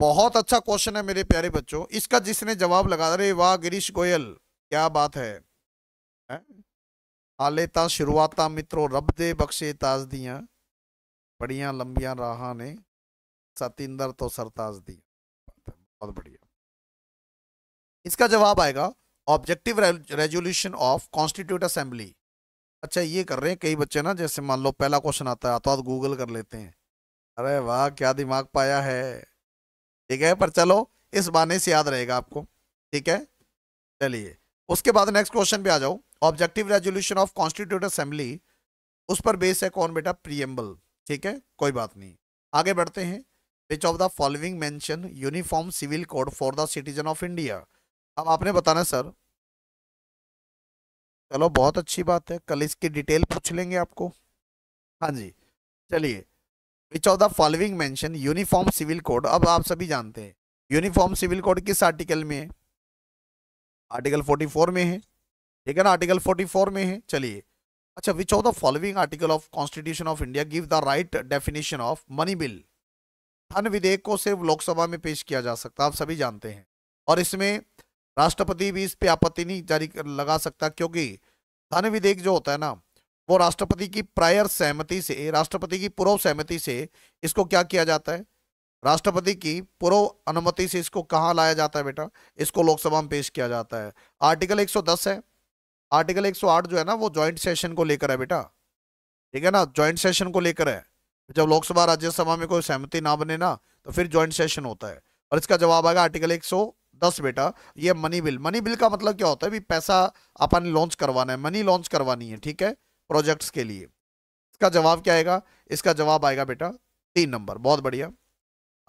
[SPEAKER 2] बहुत अच्छा क्वेश्चन है मेरे प्यारे बच्चों इसका जिसने जवाब लगा अरे वाह गिरीश गोयल क्या बात है, है? आलेता शुरुआत मित्रों रब दे
[SPEAKER 3] बख्शे ताज दिया बड़िया लंबिया राह ने सतिंदर तो सरताज दिया बहुत बढ़िया इसका जवाब आएगा
[SPEAKER 2] objective resolution of constitute assembly अच्छा ये कर रहे हैं कई बच्चे ना जैसे मान लो पहला क्वेश्चन आता है तो गूगल कर लेते हैं अरे वाह क्या दिमाग पाया है ठीक है पर चलो इस बहाने से याद रहेगा आपको ठीक है चलिए उसके बाद नेक्स्ट क्वेश्चन पे आ जाओ objective resolution of constitute assembly उस पर बेस है कौन बेटा प्रियम्बल ठीक है कोई बात नहीं आगे बढ़ते हैं which of the following mention uniform civil code for the citizen of India अब आपने बताना सर चलो बहुत अच्छी बात है कल इसकी डिटेल पूछ लेंगे आपको हाँ जी चलिए which of the following mention uniform civil code अब आप सभी जानते हैं यूनिफॉर्म सिविल कोड किस आर्टिकल में है आर्टिकल 44 में है ठीक है ना आर्टिकल 44 में है चलिए अच्छा which of the following article of constitution of India give the right definition of money bill धन विधेयक को सिर्फ लोकसभा में पेश किया जा सकता आप सभी जानते हैं और इसमें राष्ट्रपति भी इस पर आपत्ति नहीं जारी लगा सकता क्योंकि धन विधेयक जो होता है ना वो राष्ट्रपति की प्रायर सहमति से राष्ट्रपति की पूर्व सहमति से इसको क्या किया जाता है राष्ट्रपति की पूर्व अनुमति से इसको कहाँ लाया जाता है बेटा इसको लोकसभा में पेश किया जाता है आर्टिकल 110 है आर्टिकल 108 जो है ना वो ज्वाइंट सेशन को लेकर है बेटा ठीक है ना ज्वाइंट सेशन को लेकर है जब लोकसभा राज्यसभा में कोई सहमति ना बने ना तो फिर ज्वाइंट सेशन होता है और इसका जवाब आएगा आर्टिकल दस बेटा ये मनी बिल मनी बिल का मतलब क्या होता है भी पैसा अपन लॉन्च करवाना है मनी लॉन्च करवानी है ठीक है प्रोजेक्ट्स के लिए इसका जवाब क्या आएगा इसका जवाब आएगा बेटा तीन नंबर बहुत बढ़िया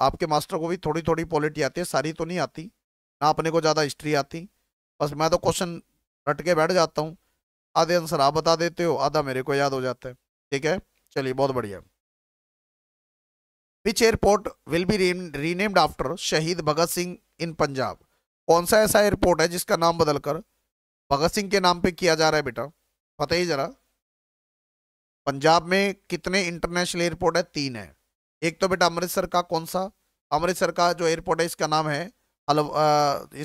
[SPEAKER 2] आपके मास्टर को भी थोड़ी थोड़ी पॉलिटी आती है सारी तो नहीं आती ना अपने को ज़्यादा हिस्ट्री आती बस मैं तो क्वेश्चन रट के बैठ जाता हूँ आधे आंसर आप बता देते हो आधा मेरे को याद हो जाता है ठीक है चलिए बहुत बढ़िया which airport will be renamed after Shaheed Bhagat Singh इन पंजाब कौन सा ऐसा एयरपोर्ट है जिसका नाम बदलकर भगत सिंह के नाम पे किया जा रहा है बेटा पता ही जरा पंजाब में कितने इंटरनेशनल एयरपोर्ट है तीन है एक तो बेटा अमृतसर का कौन सा अमृतसर का जो एयरपोर्ट है इसका नाम है आ,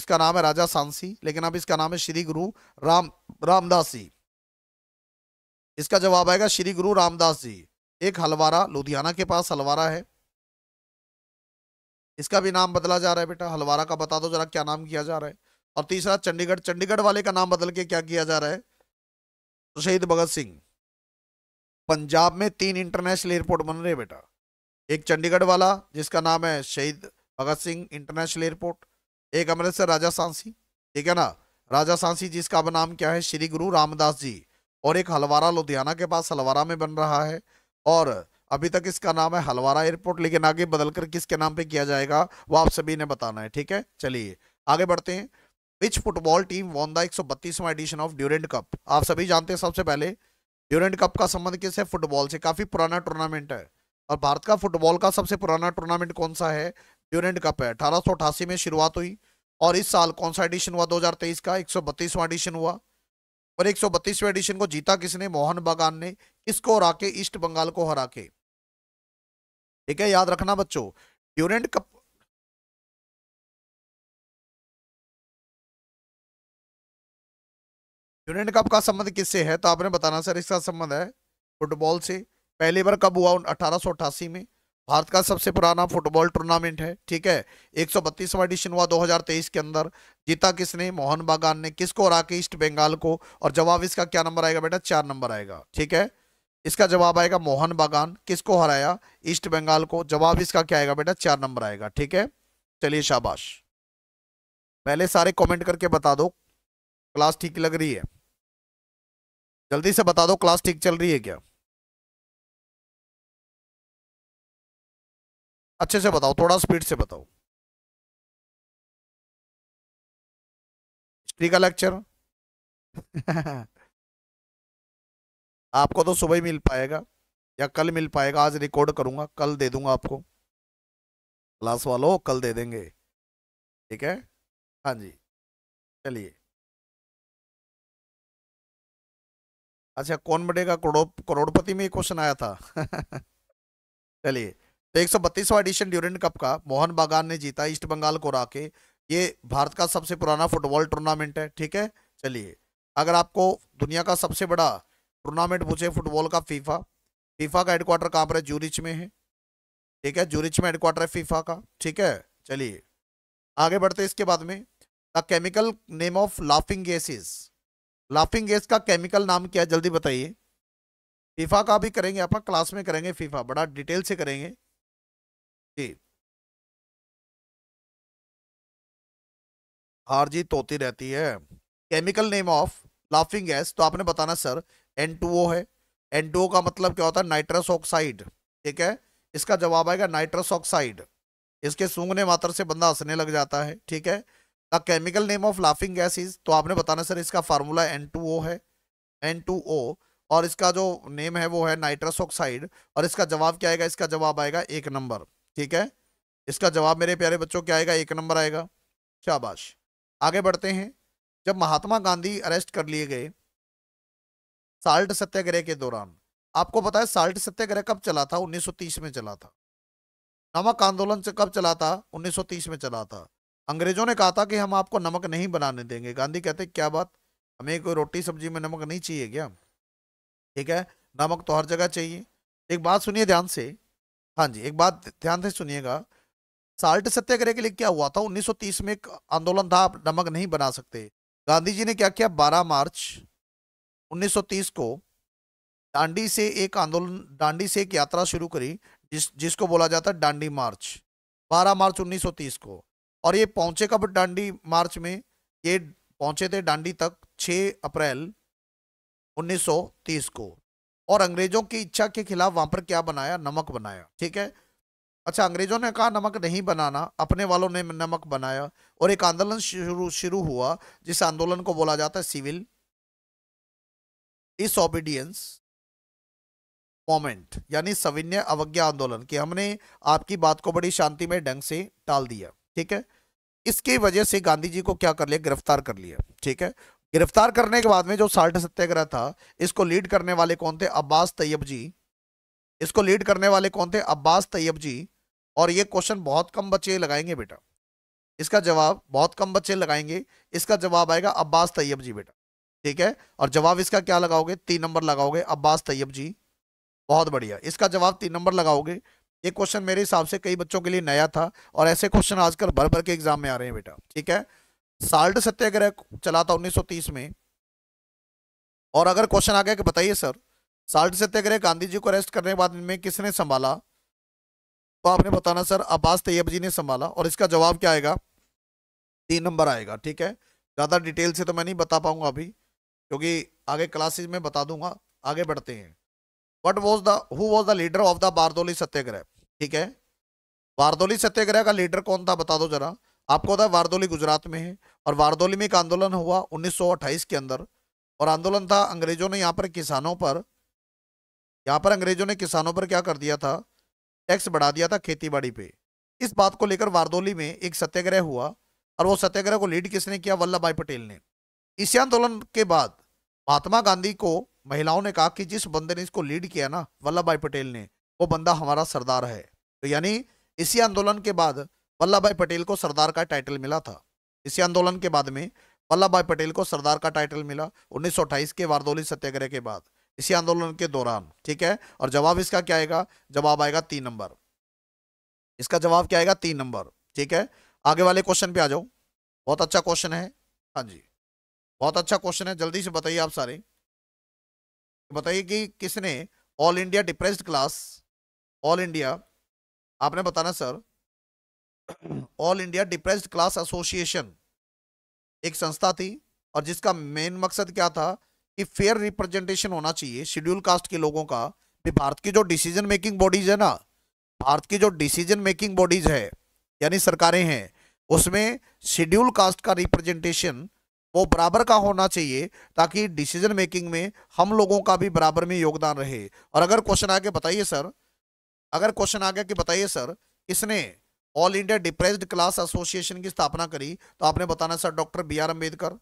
[SPEAKER 2] इसका नाम है राजा सांसी लेकिन अब इसका नाम
[SPEAKER 3] है श्री गुरु राम रामदास जी इसका जवाब आएगा श्री गुरु रामदास जी एक हलवारा लुधियाना के पास हलवारा है
[SPEAKER 2] इसका भी नाम बदला जा रहा है बेटा हलवारा का बता दो जरा क्या नाम किया जा रहा है और तीसरा चंडीगढ़ चंडीगढ़ वाले का नाम बदल के क्या किया जा रहा है तो शहीद भगत सिंह पंजाब में तीन इंटरनेशनल एयरपोर्ट बन रहे बेटा एक चंडीगढ़ वाला जिसका नाम है शहीद भगत सिंह इंटरनेशनल एयरपोर्ट एक अमृतसर राजा सांसी ठीक है ना राजा सांसी जिसका अब नाम क्या है श्री गुरु रामदास जी और एक हलवारा लुधियाना के पास हलवारा में बन रहा है और अभी तक इसका नाम है हलवारा एयरपोर्ट लेकिन आगे बदलकर किसके नाम पे किया जाएगा वो आप सभी ने बताना है ठीक है चलिए आगे बढ़ते हैं which football team won the एक एडिशन ऑफ ड्यूरेंट कप आप सभी जानते हैं सबसे पहले ड्यूरेंट कप का संबंध किस है फुटबॉल से काफ़ी पुराना टूर्नामेंट है और भारत का फुटबॉल का सबसे पुराना टूर्नामेंट कौन सा है ड्यूरेंट कप है अठारह में शुरुआत हुई और इस साल कौन सा एडिशन हुआ 2023 का 132वां एडिशन हुआ और 132वें एडिशन को जीता किसने मोहन बागान ने किसको हरा के ईस्ट बंगाल को हरा के ठीक है याद रखना बच्चों ड्यूरेंट कप यूनियन कप का संबंध किससे है तो आपने बताना सर इसका संबंध है फुटबॉल से पहली बार कब हुआ अठारह में भारत का सबसे पुराना फुटबॉल टूर्नामेंट है ठीक है एक सौ एडिशन हुआ 2023 के अंदर जीता किसने मोहन बागान ने किसको हरा के ईस्ट बंगाल को और जवाब इसका क्या नंबर आएगा बेटा चार नंबर आएगा ठीक है इसका जवाब आएगा मोहन बागान किसको हराया ईस्ट बंगाल को जवाब इसका क्या आएगा बेटा चार नंबर आएगा
[SPEAKER 3] ठीक है चलिए शाबाश पहले सारे कॉमेंट करके बता दो क्लास ठीक लग रही है जल्दी से बता दो क्लास ठीक चल रही है क्या
[SPEAKER 1] अच्छे से बताओ थोड़ा स्पीड से बताओ हिस्ट्री का लेक्चर
[SPEAKER 3] <laughs> आपको तो सुबह ही मिल पाएगा या कल मिल पाएगा आज रिकॉर्ड करूंगा कल दे दूंगा आपको क्लास वालों कल दे देंगे ठीक है हाँ जी चलिए अच्छा कौन बनेगा करोड़ करोड़पति में क्वेश्चन आया था <laughs> चलिए तो एक सौ बत्तीसवा एडिशन ड्यूरेंट कप का मोहन
[SPEAKER 2] बागान ने जीता ईस्ट बंगाल को राके ये भारत का सबसे पुराना फुटबॉल टूर्नामेंट है ठीक है चलिए अगर आपको दुनिया का सबसे बड़ा टूर्नामेंट पूछे फुटबॉल का फीफा फीफा का हेडक्वार्टर कहाँ पर है जूरिच में है ठीक है जूरिच में हेडक्वार्टर है फीफा का ठीक है चलिए आगे बढ़ते इसके बाद में the chemical name of laughing gases laughing gas का केमिकल नाम क्या है जल्दी बताइए फीफा का भी
[SPEAKER 3] करेंगे आप क्लास में करेंगे फीफा बड़ा डिटेल से करेंगे जी हार जी तोती रहती है chemical name of laughing gas तो आपने बताना सर एन है एन का मतलब
[SPEAKER 2] क्या होता है नाइट्रस ऑक्साइड ठीक है इसका जवाब आएगा नाइट्रस ऑक्साइड इसके सूंघने मात्र से बंदा हंसने लग जाता है ठीक है the chemical name of laughing gas is तो आपने बताना सर इसका फार्मूला एन टू ओ है एन टू ओ और इसका जो नेम है वो है नाइट्रस ऑक्साइड और इसका जवाब क्या आएगा इसका जवाब आएगा एक नंबर ठीक है इसका जवाब मेरे प्यारे बच्चों क्या आएगा एक नंबर आएगा शाबाश आगे बढ़ते हैं जब महात्मा गांधी अरेस्ट कर लिए गए साल्ट सत्याग्रह के दौरान आपको पता है साल्ट सत्याग्रह कब चला था 1930 में चला था नमक आंदोलन कब चला था 1930 में चला था अंग्रेजों ने कहा था कि हम आपको नमक नहीं बनाने देंगे गांधी कहते क्या बात हमें कोई रोटी सब्जी में नमक नहीं चाहिए क्या ठीक है नमक तो हर जगह चाहिए एक बात सुनिए ध्यान से हाँ जी एक बात ध्यान से सुनिएगा साल्ट सत्याग्रह के लिए क्या हुआ था 1930 में एक आंदोलन था आप नमक नहीं बना सकते गांधी जी ने क्या किया 12 मार्च 1930 को डांडी से एक आंदोलन डांडी से एक यात्रा शुरू करी जिस जिसको बोला जाता है डांडी मार्च 12 मार्च 1930 को और ये पहुंचे कब डांडी मार्च में ये पहुंचे थे डांडी तक 6 अप्रैल 1930 को और अंग्रेजों की इच्छा के खिलाफ वहां पर क्या बनाया नमक बनाया ठीक है अच्छा अंग्रेजों ने कहा नमक नहीं बनाना अपने वालों ने नमक बनाया और एक आंदोलन शुरू शुरू हुआ जिस आंदोलन को बोला जाता है सिविल डिसोबीडियंस मोमेंट यानी सविन्य अवज्ञा आंदोलन कि हमने आपकी बात को बड़ी शांति में ढंग से टाल दिया ठीक है इसकी वजह से गांधी जी को क्या कर लिया गिरफ्तार कर लिया ठीक है गिरफ्तार करने के बाद में जो साल्ट सत्याग्रह था इसको लीड करने वाले कौन थे अब्बास तैयब जी इसको लीड करने वाले कौन थे अब्बास तैयब जी और ये क्वेश्चन बहुत कम बच्चे लगाएंगे बेटा इसका जवाब बहुत कम बच्चे लगाएंगे इसका जवाब आएगा अब्बास तैयब जी बेटा ठीक है और जवाब इसका क्या लगाओगे तीन नंबर लगाओगे अब्बास तैयब जी बहुत बढ़िया इसका जवाब तीन नंबर लगाओगे ये क्वेश्चन मेरे हिसाब से कई बच्चों के लिए नया था और ऐसे क्वेश्चन आजकल भर भर के एग्जाम में आ रहे हैं बेटा ठीक है साल्ट सत्याग्रह चला था 1930 में और अगर क्वेश्चन आ गया कि बताइए सर साल्ट सत्याग्रह गांधी जी को अरेस्ट करने के बाद इनमें किसने संभाला तो आपने बताना सर अब्बास तैयब जी ने संभाला और इसका जवाब क्या आएगा तीन नंबर आएगा ठीक है ज़्यादा डिटेल से तो मैं नहीं बता पाऊंगा अभी क्योंकि आगे क्लासेज में बता दूंगा आगे बढ़ते हैं what was the who was the leader of the Bardoli Satyagraha ठीक है वारदोली सत्याग्रह का लीडर कौन था बता दो जरा आपको पता वारदोली गुजरात में है और वारदोली में एक आंदोलन हुआ 1928 के अंदर और आंदोलन था अंग्रेजों ने यहाँ पर किसानों पर यहाँ पर अंग्रेजों ने किसानों पर क्या कर दिया था टैक्स बढ़ा दिया था खेतीबाड़ी पे इस बात को लेकर वारदोली में एक सत्याग्रह हुआ और वो सत्याग्रह को लीड किसने किया वल्लभ भाई पटेल ने इसी आंदोलन के बाद महात्मा गांधी को महिलाओं ने कहा कि जिस बंदे ने इसको लीड किया ना वल्लभ भाई पटेल ने वो बंदा हमारा सरदार है तो यानी इसी आंदोलन के बाद वल्लभ भाई पटेल को सरदार का टाइटल मिला था इसी आंदोलन के बाद में वल्लभ भाई पटेल को सरदार का टाइटल मिला उन्नीस के वारदोली सत्याग्रह के बाद इसी आंदोलन के दौरान ठीक है और जवाब इसका क्या आएगा जवाब आएगा तीन नंबर इसका जवाब क्या आएगा तीन नंबर ठीक है आगे वाले क्वेश्चन पे आ जाओ बहुत अच्छा क्वेश्चन है हाँ जी बहुत अच्छा क्वेश्चन है जल्दी से बताइए आप सारे तो बताइए कि किसने all India depressed class all India आपने बताना sir all India depressed class association एक संस्था थी और जिसका मेन मकसद क्या था कि फेयर रिप्रेजेंटेशन होना चाहिए शेड्यूल कास्ट के लोगों का भी भारत की जो डिसीजन मेकिंग बॉडीज है ना भारत की जो डिसीजन मेकिंग बॉडीज है यानी सरकारें हैं उसमें शेड्यूल कास्ट का रिप्रेजेंटेशन वो बराबर का होना चाहिए ताकि डिसीजन मेकिंग में हम लोगों का भी बराबर में योगदान रहे और अगर क्वेश्चन आगे बताइए सर अगर क्वेश्चन आगे कि बताइए सर इसने all India depressed class association की स्थापना करी तो आपने बताना sir doctor B R Ambedkar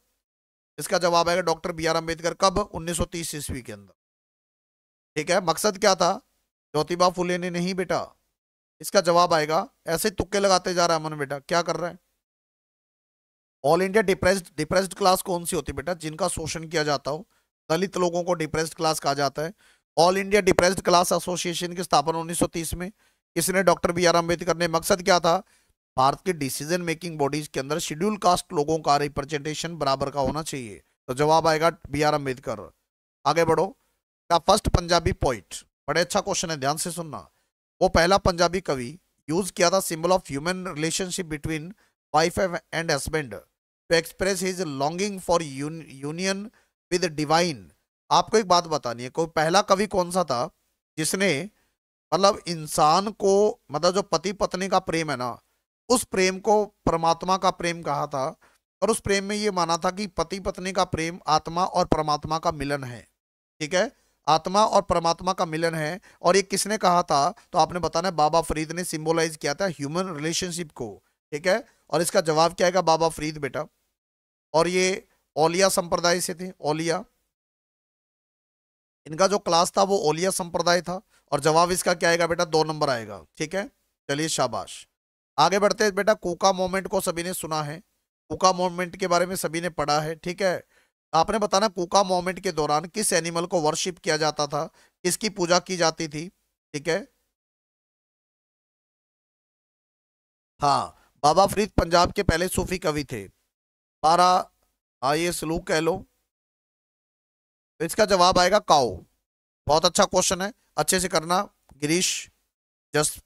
[SPEAKER 2] इसका जवाब आएगा डॉक्टर बी आर अम्बेडकर कब 1930 ईस्वी के अंदर ठीक है मकसद क्या था ज्योतिबा फुले ने नहीं बेटा इसका जवाब आएगा ऐसे तुक्के लगाते जा रहा है अमन बेटा क्या कर रहा है all India depressed depressed class कौन सी होती है बेटा जिनका शोषण किया जाता हो दलित लोगों को डिप्रेस्ड क्लास कहा जाता है all India depressed class association की स्थापना 1930 में इसने डॉक्टर बी आर अम्बेडकर ने मकसद क्या था भारत की डिसीजन मेकिंग बॉडीज के अंदर शेड्यूल कास्ट लोगों का रिप्रेजेंटेशन बराबर का होना चाहिए तो जवाब आएगा बी आर अम्बेडकर आगे बढ़ो का फर्स्ट पंजाबी पॉइंट बड़े अच्छा क्वेश्चन है ध्यान से सुनना वो पहला पंजाबी कवि यूज किया था symbol of human relationship between wife and husband to express his longing for union with divine आपको एक बात बतानी है कोई पहला कवि कौन सा था जिसने मतलब इंसान को मतलब जो पति पत्नी का प्रेम है ना उस प्रेम को परमात्मा का प्रेम कहा था और उस प्रेम में ये माना था कि पति पत्नी का प्रेम आत्मा और परमात्मा का मिलन है ठीक है आत्मा और परमात्मा का मिलन है और ये किसने कहा था तो आपने बताना बाबा फरीद ने सिम्बोलाइज किया था ह्यूमन रिलेशनशिप को ठीक है और इसका जवाब क्या आएगा बाबा फरीद बेटा और ये ओलिया संप्रदाय से थे ओलिया इनका जो क्लास था वो ओलिया संप्रदाय था और जवाब इसका क्या आएगा बेटा दो नंबर आएगा ठीक है चलिए शाबाश आगे बढ़ते हैं बेटा कोका मोमेंट को सभी ने सुना है कोका मोमेंट के बारे में सभी ने पढ़ा है ठीक है
[SPEAKER 3] आपने बताना कोका मोमेंट के दौरान किस एनिमल को वर्शिप किया जाता था किसकी पूजा की जाती थी ठीक है हाँ बाबा फरीद पंजाब के पहले सूफी कवि थे पारा आइए हाँ, सलूक कह लो तो इसका जवाब आएगा काओ बहुत अच्छा क्वेश्चन है अच्छे से करना गिरीश जस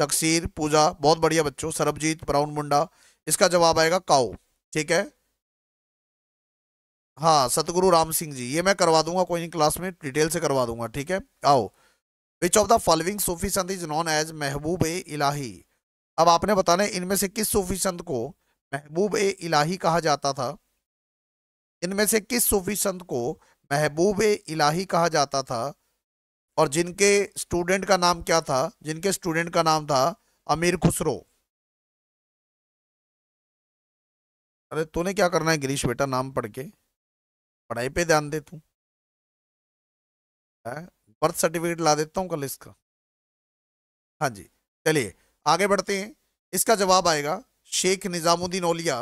[SPEAKER 3] तकसीर पूजा बहुत बढ़िया बच्चों
[SPEAKER 2] सरबजीत ब्राउन मुंडा इसका जवाब आएगा काओ ठीक है हाँ सतगुरु राम सिंह जी ये मैं करवा दूंगा कोई नहीं क्लास में डिटेल से करवा दूंगा ठीक है आओ which of the following Sufi sant is known as महबूब ए इलाही अब आपने बताना इनमें से किस सूफी संत को महबूब ए इलाही कहा जाता था इनमें से किस सूफी संत को महबूब ए इलाही कहा जाता था और जिनके स्टूडेंट का नाम क्या था जिनके स्टूडेंट का नाम था अमीर खुसरो अरे तूने क्या करना है गिरीश बेटा नाम पढ़
[SPEAKER 1] के
[SPEAKER 3] पढ़ाई पे ध्यान दे तू बर्थ सर्टिफिकेट ला देता हूँ कल इसका हाँ जी चलिए आगे बढ़ते हैं
[SPEAKER 2] इसका जवाब आएगा शेख निज़ामुद्दीन ओलिया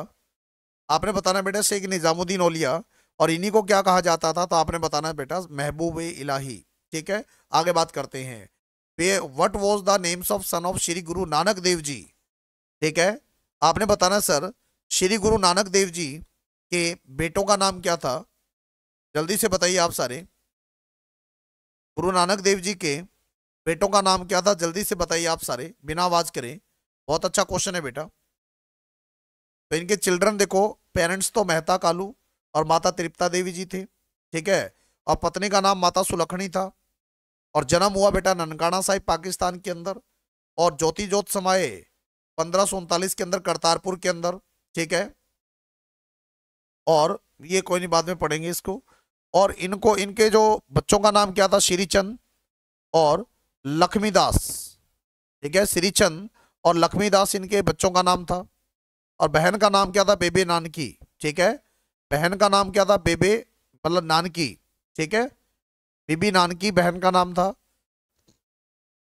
[SPEAKER 2] आपने बताना बेटा शेख निज़ामुद्दीन ओलिया और इन्हीं को क्या कहा जाता था तो आपने बताना बेटा महबूब इलाही ठीक है आगे बात करते हैं पे what was the names of son of Shri Guru Nanak Dev जी ठीक है आपने बताना सर श्री गुरु नानक देव जी के बेटों का नाम क्या था जल्दी से बताइए आप सारे गुरु नानक देव जी के बेटों का नाम क्या था जल्दी से बताइए आप सारे बिना आवाज करें बहुत अच्छा क्वेश्चन है बेटा तो इनके चिल्ड्रन देखो पेरेंट्स तो मेहता कालू और माता त्रिप्ता देवी जी थे ठीक है और पत्नी का नाम माता सुलखणी था और जन्म हुआ बेटा ननकाना साहिब पाकिस्तान के अंदर और ज्योति ज्योत समाये पंद्रह के अंदर करतारपुर के अंदर ठीक है और ये कोई नहीं बाद में पढ़ेंगे इसको और इनको इनके जो बच्चों का नाम क्या था श्रीचंद और लक्ष्मीदास ठीक है श्रीचंद और लक्ष्मीदास इनके बच्चों का नाम था और बहन का नाम क्या था बेबे नानकी ठीक है बहन का नाम क्या था बेबे मतलब नानकी ठीक है बीबी नानकी बहन का नाम था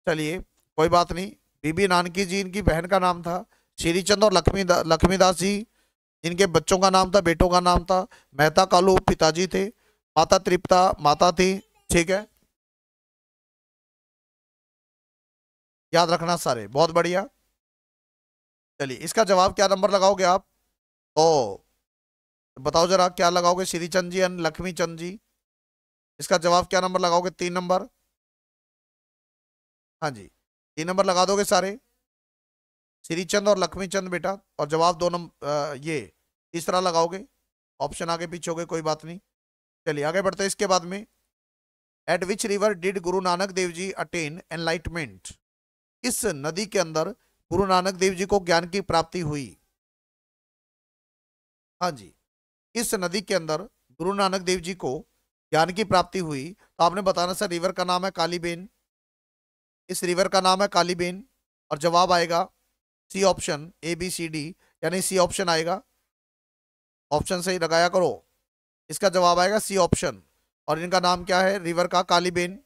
[SPEAKER 2] चलिए कोई बात नहीं बीबी नानकी जी इनकी बहन का नाम था श्रीचंद और लक्ष्मी दा, लक्ष्मीदास जी इनके बच्चों का नाम था बेटों का नाम था मेहता
[SPEAKER 3] कालू पिताजी थे माता तृप्ता माता थी ठीक है याद रखना सारे बहुत बढ़िया चलिए इसका जवाब क्या नंबर लगाओगे आप तो बताओ जरा क्या लगाओगे श्री चंद जी एंड लक्ष्मी चंद जी इसका जवाब क्या नंबर लगाओगे तीन नंबर हाँ जी तीन नंबर लगा दोगे सारे श्री चंद
[SPEAKER 2] और लक्ष्मी चंद बेटा और जवाब दो नंबर ये तीसरा लगाओगे ऑप्शन आगे पीछे हो गए कोई बात नहीं चलिए आगे बढ़ते हैं इसके बाद में eight which river did Guru Nanak Dev ji attain enlightenment इस नदी के अंदर गुरु नानक देव जी को ज्ञान की प्राप्ति हुई हाँ जी इस नदी के अंदर गुरु नानक देव जी को ज्ञान की प्राप्ति हुई तो आपने बताना सर रिवर का नाम है कालीबेन इस रिवर का नाम है कालीबेन और जवाब आएगा C option A B C D यानी सी ऑप्शन आएगा ऑप्शन सही लगाया करो
[SPEAKER 3] इसका जवाब आएगा सी ऑप्शन और इनका नाम क्या है रिवर का कालीबेन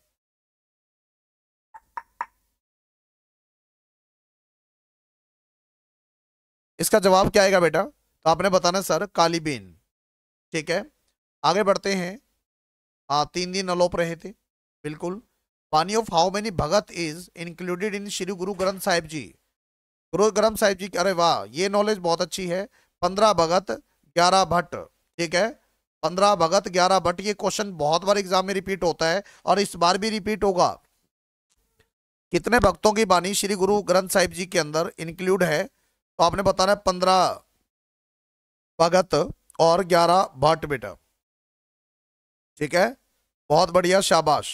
[SPEAKER 3] इसका जवाब क्या आएगा बेटा तो आपने बताना सर कालीबेन ठीक है
[SPEAKER 2] आगे बढ़ते हैं हाँ तीन दिन अलोप रहे थे बिल्कुल पानी of how many Bhagat is included in Shri Guru Granth Sahib जी गुरु ग्रंथ साहिब जी अरे वाह ये नॉलेज बहुत अच्छी है पंद्रह भगत ग्यारह भट्ट ठीक है पंद्रह भगत ग्यारह भट्ट ये क्वेश्चन बहुत बार एग्जाम में रिपीट होता है और इस बार भी रिपीट होगा कितने भक्तों की बानी श्री गुरु ग्रंथ साहिब जी के अंदर इंक्लूड है
[SPEAKER 3] तो आपने बताना है पंद्रह भगत और ग्यारह भट्ट बेटा ठीक है बहुत बढ़िया शाबाश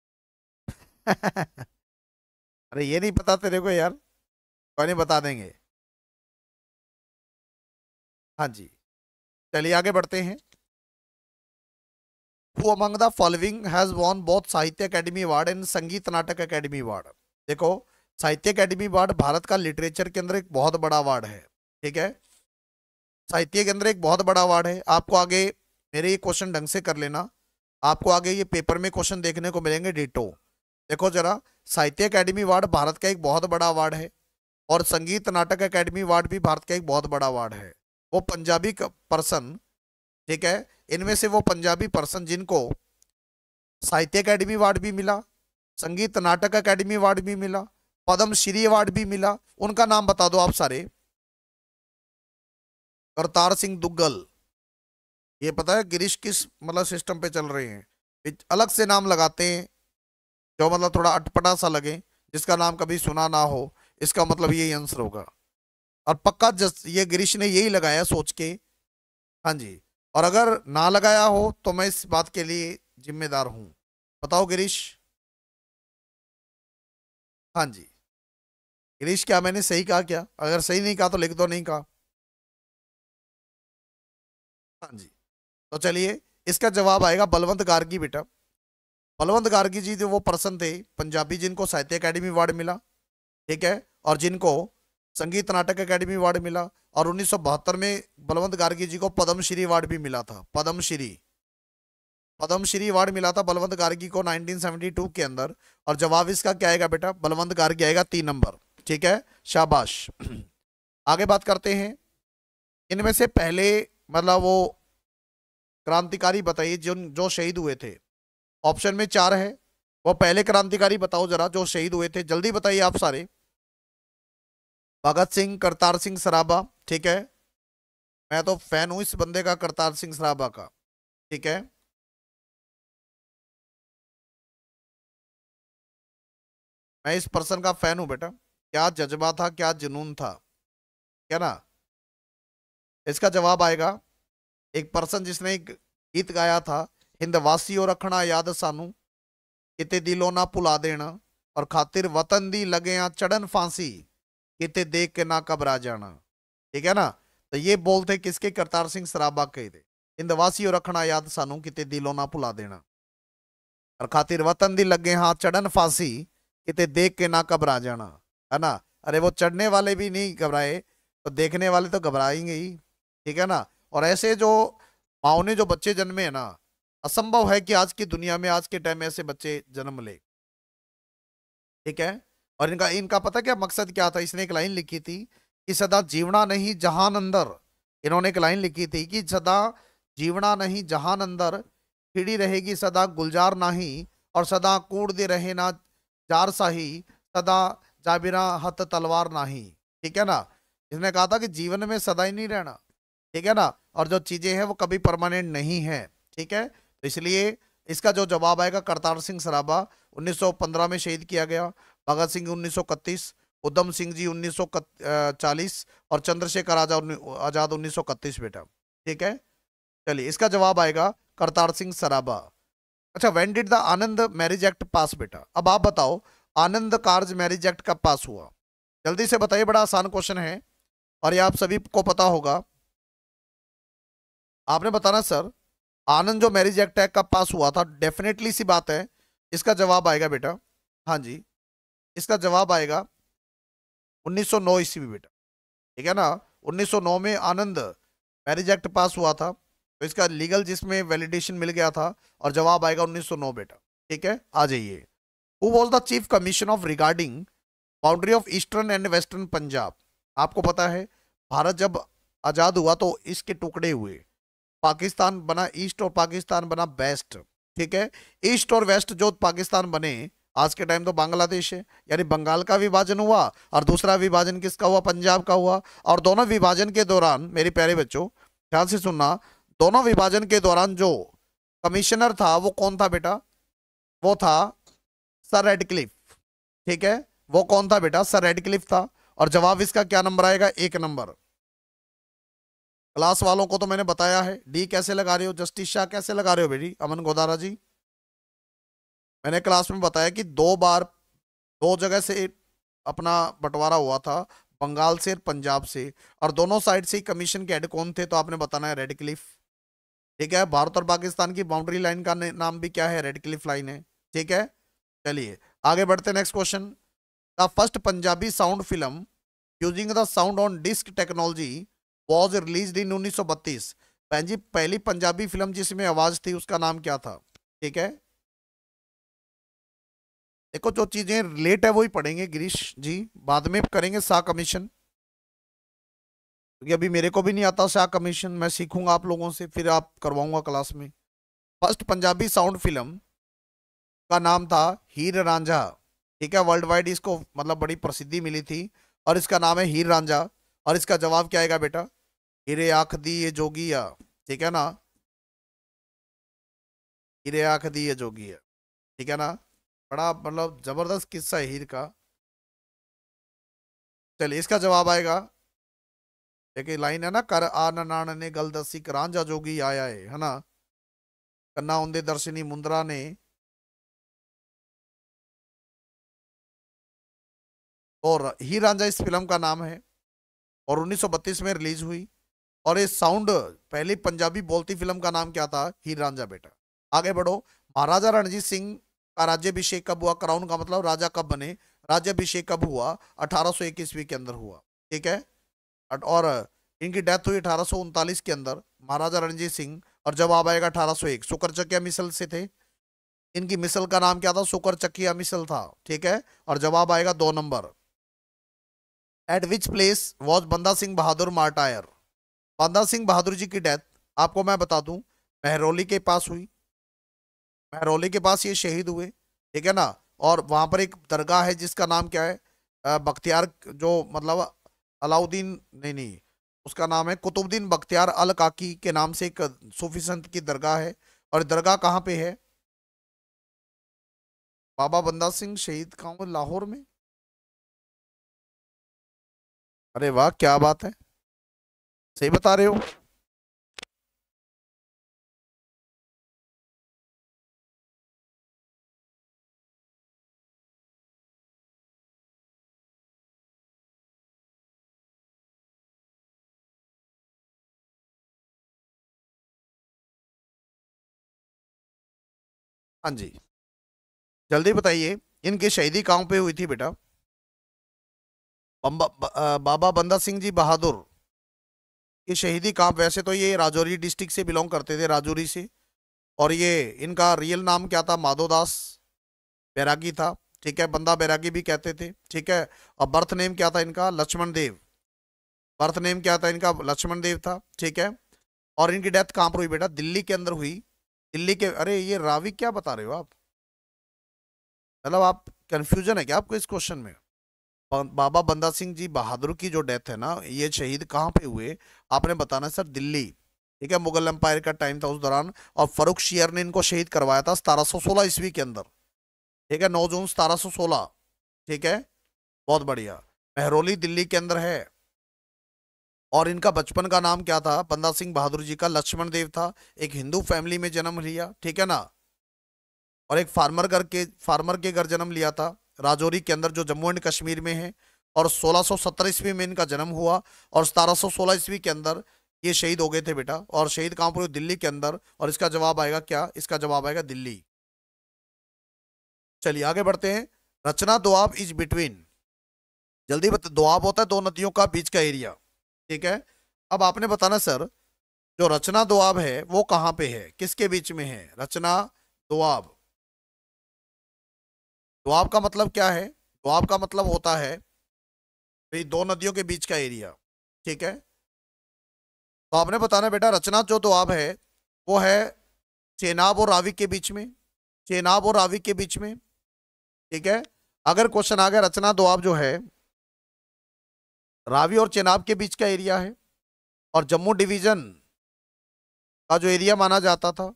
[SPEAKER 3] <laughs> अरे ये नहीं पता तेरे को यार कोई नहीं बता देंगे हाँ जी चलिए आगे बढ़ते हैं who among the following has won both Sahitya
[SPEAKER 2] Akademi award and Sangeet Natak academy award देखो साहित्य अकेडमी अवार्ड भारत का लिटरेचर के अंदर एक बहुत बड़ा अवार्ड है ठीक है साहित्य के अंदर एक बहुत बड़ा अवार्ड है आपको आगे मेरे ये क्वेश्चन ढंग से कर लेना आपको आगे ये पेपर में क्वेश्चन देखने को मिलेंगे डिटो देखो जरा साहित्य अकेडमी अवार्ड भारत का एक बहुत बड़ा अवार्ड है और संगीत नाटक अकेडमी अवार्ड भी भारत का एक बहुत बड़ा अवार्ड है वो पंजाबी पर्सन ठीक है इनमें से वो पंजाबी पर्सन जिनको साहित्य अकेडमी अवार्ड भी मिला संगीत नाटक अकेडमी अवार्ड भी मिला पद्मश्री अवार्ड भी मिला उनका नाम बता दो आप सारे करतार सिंह दुग्गल ये पता है गिरीश किस मतलब सिस्टम पे चल रहे हैं अलग से नाम लगाते हैं जो मतलब थोड़ा अटपटा सा लगे जिसका नाम कभी सुना ना हो इसका मतलब यही आंसर होगा और पक्का जस ये गिरीश ने यही लगाया सोच के हाँ जी
[SPEAKER 3] और अगर ना लगाया हो तो मैं इस बात के लिए जिम्मेदार हूँ बताओ गिरीश हाँ जी गिरीश क्या मैंने सही कहा क्या अगर सही नहीं कहा तो लिख दो नहीं कहा हाँ जी तो चलिए इसका जवाब आएगा बलवंत गार्गी बेटा बलवंत गार्गी
[SPEAKER 2] जी जो वो पर्सन थे पंजाबी जिनको साहित्य अकेडमी अवार्ड मिला ठीक है और जिनको संगीत नाटक अकेडमी अवार्ड मिला और उन्नीस में बलवंत गार्गी जी को पद्मश्री अवार्ड भी मिला था पद्मश्री पद्मश्री अवार्ड मिला था बलवंत गार्गी को 1972 के अंदर और जवाब इसका क्या आएगा बेटा बलवंत गार्गी आएगा तीन नंबर ठीक है शाबाश <clears throat> आगे बात करते हैं इनमें से पहले मतलब वो क्रांतिकारी बताइए जो जो शहीद हुए थे ऑप्शन में चार है वो पहले क्रांतिकारी बताओ जरा जो शहीद हुए थे जल्दी बताइए आप सारे
[SPEAKER 3] भगत सिंह करतार सिंह सराबा ठीक है मैं तो फैन हूं इस बंदे का करतार सिंह सराबा का ठीक है मैं इस पर्सन का फैन हूं बेटा क्या जज्बा था क्या जुनून था क्या ना इसका जवाब आएगा एक पर्सन जिसने एक गीत गाया था हिंद वासियों रखना याद सानू
[SPEAKER 2] किते दिलों ना भुला देना और खातिर वतन दी लगे चढ़न फांसी कितने देख के ना घबरा जाना ठीक है ना तो ये बोलते किसके करतार सिंह सराबा के थे हिंद वासियों रखना याद सानू किते दिलों ना भुला देना और खातिर वतन दी लगे हाँ चढ़न फांसी कितने देख के ना घबरा जाना है ना अरे वो चढ़ने वाले भी नहीं घबराए तो देखने वाले तो घबराएंगे ही ठीक है ना और ऐसे जो माओ ने जो बच्चे जन्मे है ना असंभव है कि आज की दुनिया में आज के टाइम ऐसे बच्चे जन्म ले ठीक है और इनका इनका पता क्या मकसद क्या था इसने एक लाइन लिखी थी कि सदा जीवना नहीं जहान अंदर इन्होंने एक लाइन लिखी थी कि सदा जीवना नहीं जहान अंदर खिड़ी रहेगी सदा गुलजार नाही और सदा कूड़ दे रहे ना जार साही सदा जा बिना हथ तलवार नाही ठीक है ना इसने कहा था कि जीवन में सदा ही नहीं रहना ठीक है ना और जो चीज़ें हैं वो कभी परमानेंट नहीं है ठीक है तो इसलिए इसका जो जवाब आएगा करतार सिंह सराबा 1915 में शहीद किया गया भगत सिंह 1931 उधम सिंह जी उन्नीस और चंद्रशेखर आजाद आजाद उन्नीस बेटा ठीक है चलिए इसका जवाब आएगा करतार सिंह सराबा अच्छा when did the Anand marriage act pass बेटा अब आप बताओ आनंद कार्ज मैरिज एक्ट कब पास हुआ जल्दी से बताइए बड़ा आसान क्वेश्चन है और ये आप सभी को पता होगा आपने बताना सर आनंद जो मैरिज एक्ट है कब पास हुआ था डेफिनेटली सी बात है इसका जवाब आएगा बेटा हाँ जी इसका जवाब आएगा 1909 ईस्वी बेटा ठीक है ना 1909 में आनंद मैरिज एक्ट पास हुआ था तो इसका लीगल जिसमें वैलिडेशन मिल गया था और जवाब आएगा 1909 बेटा ठीक है आ जाइए who was the chief commission of regarding boundary of eastern and western Punjab आपको पता है भारत जब आज़ाद हुआ तो इसके टुकड़े हुए पाकिस्तान बना ईस्ट और पाकिस्तान बना वेस्ट ठीक है ईस्ट और वेस्ट जो पाकिस्तान बने आज के टाइम तो बांग्लादेश है यानी बंगाल का विभाजन हुआ और दूसरा विभाजन किसका हुआ पंजाब का हुआ और दोनों विभाजन के दौरान मेरे प्यारे बच्चों ध्यान से सुनना दोनों विभाजन के दौरान जो कमिश्नर था वो कौन था बेटा वो था सर रेडक्लिफ ठीक है वो कौन था बेटा सर रेडक्लिफ था और जवाब इसका क्या नंबर आएगा एक नंबर क्लास वालों को तो मैंने बताया है डी कैसे लगा रहे हो जस्टिस शाह कैसे लगा रहे हो बेटी अमन गोदारा जी मैंने क्लास में बताया कि दो बार दो जगह से अपना बंटवारा हुआ था बंगाल से पंजाब से और दोनों साइड से कमीशन के हेड कौन थे तो आपने बताना है रेड क्लिफ ठीक है भारत और पाकिस्तान की बाउंड्री लाइन का नाम भी क्या है रेड क्लिफ लाइन है ठीक है चलिए आगे बढ़ते next question the first Punjabi sound film using the sound on disc technology was release in उन्नीस सौ बत्तीस बहन जी पहली पंजाबी फिल्म जिसमें आवाज थी उसका नाम क्या था ठीक है देखो जो चीजें रिलेट है वो ही पढ़ेंगे गिरीश जी बाद में करेंगे सा कमीशन क्योंकि अभी मेरे को भी नहीं आता सा कमीशन मैं सीखूंगा आप लोगों से फिर आप करवाऊंगा क्लास में फर्स्ट पंजाबी साउंड फिल्म का नाम था हीर रांझा ठीक है वर्ल्ड वाइड इसको मतलब बड़ी प्रसिद्धि मिली थी और इसका नाम है
[SPEAKER 3] हीर रांझा और इसका जवाब क्या आएगा बेटा हीरे आख दी ये जोगिया ठीक है ना हीरे आख दी ये जोगिया ठीक है ना बड़ा मतलब जबरदस्त किस्सा है हीर का चलिए इसका
[SPEAKER 2] जवाब आएगा देखिए लाइन है ना कर आ नान ने दसी करांझा जोगी आया है है ना कन्ना उन्दे दर्शनी मुंद्रा ने
[SPEAKER 3] और ही रांझा इस फिल्म का नाम है और 1932 में रिलीज हुई और ये साउंड पहली पंजाबी बोलती
[SPEAKER 2] फिल्म का नाम क्या था हीर रांझा बेटा आगे बढ़ो महाराजा रणजीत सिंह का राज्यभिषेक कब हुआ क्राउन का मतलब राजा कब बने राज्यभिषेक कब हुआ अठारह सौ ईस्वी के अंदर हुआ ठीक है और इनकी डेथ हुई अठारह के अंदर महाराजा रणजीत सिंह और जवाब आएगा अठारह एक सुकर चकिया मिसल से थे इनकी मिसल का नाम क्या था सुकर चकिया मिसल था ठीक है और जवाब आएगा दो number at which place was Banda Singh बहादुर मार्टायर बंदा सिंह बहादुर जी की डेथ आपको मैं बता दूं महरौली के पास हुई महरौली के पास ये शहीद हुए ठीक है ना और वहाँ पर एक दरगाह है जिसका नाम क्या है बख्तियार जो मतलब अलाउद्दीन नहीं नहीं उसका नाम है कुतुबुद्दीन बख्तियार अल काकी के नाम से एक
[SPEAKER 3] सूफी संत की दरगाह है और दरगाह कहाँ पे है बाबा बंदा सिंह शहीद कहाँ लाहौर में अरे वाह क्या बात है सही बता रहे हो
[SPEAKER 1] हाँ जी जल्दी
[SPEAKER 2] बताइए इनकी शहीदी कहाँ पे हुई थी बेटा बाबा बंदा सिंह जी बहादुर ये शहीदी कहाँ वैसे तो ये राजौरी डिस्ट्रिक्ट से बिलोंग करते थे राजौरी से और ये इनका रियल नाम क्या था माधो दास बैरागी था ठीक है बंदा बैरागी भी कहते थे ठीक है और बर्थ नेम क्या था इनका लक्ष्मण देव बर्थ नेम क्या था इनका लक्ष्मण देव था ठीक है और इनकी डेथ कहाँ पर हुई बेटा दिल्ली के अंदर हुई दिल्ली के अरे ये रावी क्या बता रहे हो आप मतलब आप कन्फ्यूजन है क्या आपको इस क्वेश्चन में बाबा बंदा सिंह जी बहादुर की जो डेथ है ना ये शहीद कहाँ पे हुए आपने बताना सर दिल्ली ठीक है मुगल एम्पायर का टाइम था उस दौरान और फरुख शियर ने इनको शहीद करवाया था सतारह सौ सोलह ईस्वी के अंदर ठीक है नौ जून सतारह सौ सोलह ठीक है बहुत बढ़िया मेहरोली दिल्ली के अंदर है और इनका बचपन का नाम क्या था बंदा सिंह बहादुर जी का लक्ष्मण देव था एक हिंदू फैमिली में जन्म लिया ठीक है ना और एक फार्मर घर के फार्मर के घर जन्म लिया था राजौरी के अंदर जो जम्मू एंड कश्मीर में है और सोलह ईस्वी में इनका जन्म हुआ और सोलह ईस्वी के अंदर ये शहीद हो गए थे बेटा और शहीद कहाँ पर दिल्ली के अंदर और इसका जवाब आएगा क्या इसका जवाब आएगा दिल्ली चलिए आगे बढ़ते हैं रचना दुआब इज बिटवीन जल्दी बता दुआब होता है दो नदियों का बीच का एरिया ठीक है अब आपने बताना सर जो रचना दुआब है वो कहाँ पे है किसके बीच में है रचना दुआब
[SPEAKER 3] दुआब का मतलब क्या है दुआब का मतलब होता है भाई दो नदियों के बीच का एरिया ठीक है तो आपने बताना बेटा रचना जो दुआब है
[SPEAKER 2] वो है चेनाब और रावी के बीच में चेनाब और रावी के बीच में
[SPEAKER 3] ठीक है अगर क्वेश्चन आ गया रचना दुआब जो है रावी और चेनाब के बीच का एरिया है और जम्मू डिवीजन का जो
[SPEAKER 2] एरिया माना जाता था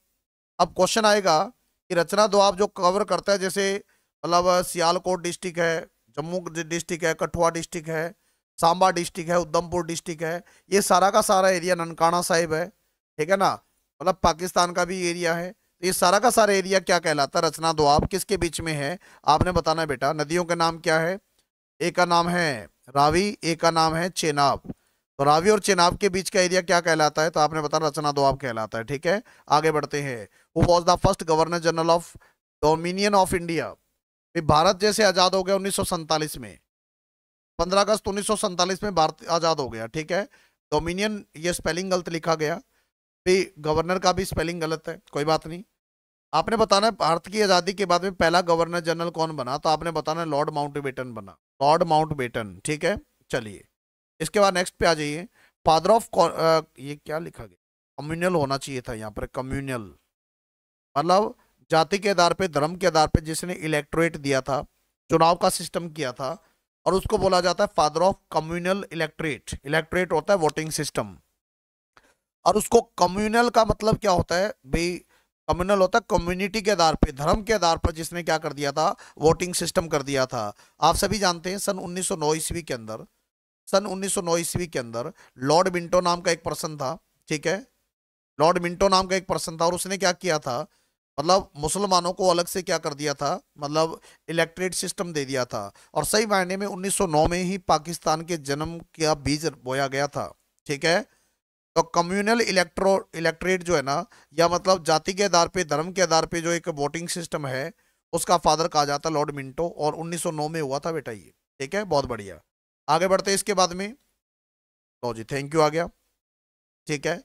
[SPEAKER 2] अब क्वेश्चन आएगा कि रचना दुआब जो कवर करता है जैसे मतलब सियालकोट डिस्ट्रिक्ट है जम्मू डिस्ट्रिक्ट है कठुआ डिस्ट्रिक्ट है सांबा डिस्ट्रिक्ट है उधमपुर डिस्ट्रिक्ट है ये सारा का सारा एरिया ननकाना साहिब है ठीक है ना मतलब पाकिस्तान का भी एरिया है तो ये सारा का सारा एरिया क्या कहलाता है रचना आप किसके बीच में है आपने बताना है बेटा नदियों का नाम क्या है एक का नाम है रावी एक का नाम है चेनाब तो रावी और चेनाब के बीच का एरिया क्या कहलाता है तो आपने बताया रचना दोआब कहलाता है ठीक है आगे बढ़ते हैं who was the first governor general of dominion of India Bharat जैसे आज़ाद हो गया उन्नीस में पंद्रह अगस्त उन्नीस में भारत आज़ाद हो गया ठीक है डोमिनियन ये स्पेलिंग गलत लिखा गया फिर गवर्नर का भी स्पेलिंग गलत है कोई बात नहीं आपने बताना भारत की आज़ादी के बाद में पहला गवर्नर जनरल कौन बना तो आपने बताना लॉर्ड बेटन बना लॉर्ड बेटन ठीक है चलिए इसके बाद नेक्स्ट पे आ जाइए फादर ऑफ ये क्या लिखा गया कम्युनल होना चाहिए था यहाँ पर कम्युनल मतलब जाति के आधार पे धर्म के आधार पर जिसने इलेक्ट्रेट दिया था चुनाव का सिस्टम किया था और उसको बोला जाता है father of communal electorate electorate होता है वोटिंग सिस्टम और उसको कम्युनल का मतलब क्या होता है भाई कम्युनल होता है कम्युनिटी के आधार पे धर्म के आधार पर जिसने क्या कर दिया था वोटिंग सिस्टम कर दिया था आप सभी जानते हैं सन उन्नीस ईस्वी के अंदर सन उन्नीस ईस्वी के अंदर लॉर्ड मिंटो नाम का एक पर्सन था ठीक है लॉर्ड मिंटो नाम का एक पर्सन था और उसने क्या किया था मतलब मुसलमानों को अलग से क्या कर दिया था मतलब इलेक्ट्रेट सिस्टम दे दिया था और सही मायने में 1909 में ही पाकिस्तान के जन्म का बीज बोया गया था ठीक है तो कम्युनल इलेक्ट्रो इलेक्ट्रेट जो है ना या मतलब जाति के आधार पे धर्म के आधार पे जो एक वोटिंग सिस्टम है उसका फादर कहा जाता लॉर्ड मिंटो और उन्नीस में हुआ था बेटा ये ठीक है बहुत बढ़िया आगे बढ़ते इसके बाद में लो जी थैंक यू आ गया ठीक है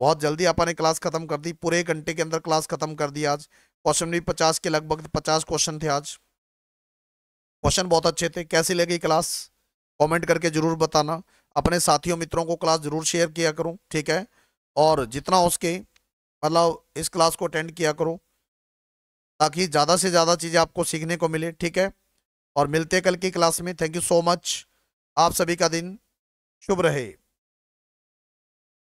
[SPEAKER 2] बहुत जल्दी आपने क्लास खत्म कर दी पूरे घंटे के अंदर क्लास खत्म कर दी आज क्वेश्चन भी पचास के लगभग पचास क्वेश्चन थे आज क्वेश्चन बहुत अच्छे थे कैसी लगी क्लास कमेंट करके जरूर बताना अपने साथियों मित्रों को क्लास जरूर शेयर किया करो ठीक है और जितना हो सके मतलब इस क्लास को अटेंड किया करो ताकि ज़्यादा से ज़्यादा चीज़ें आपको सीखने
[SPEAKER 3] को मिले ठीक है और मिलते कल की क्लास में थैंक यू सो मच आप सभी का दिन शुभ रहे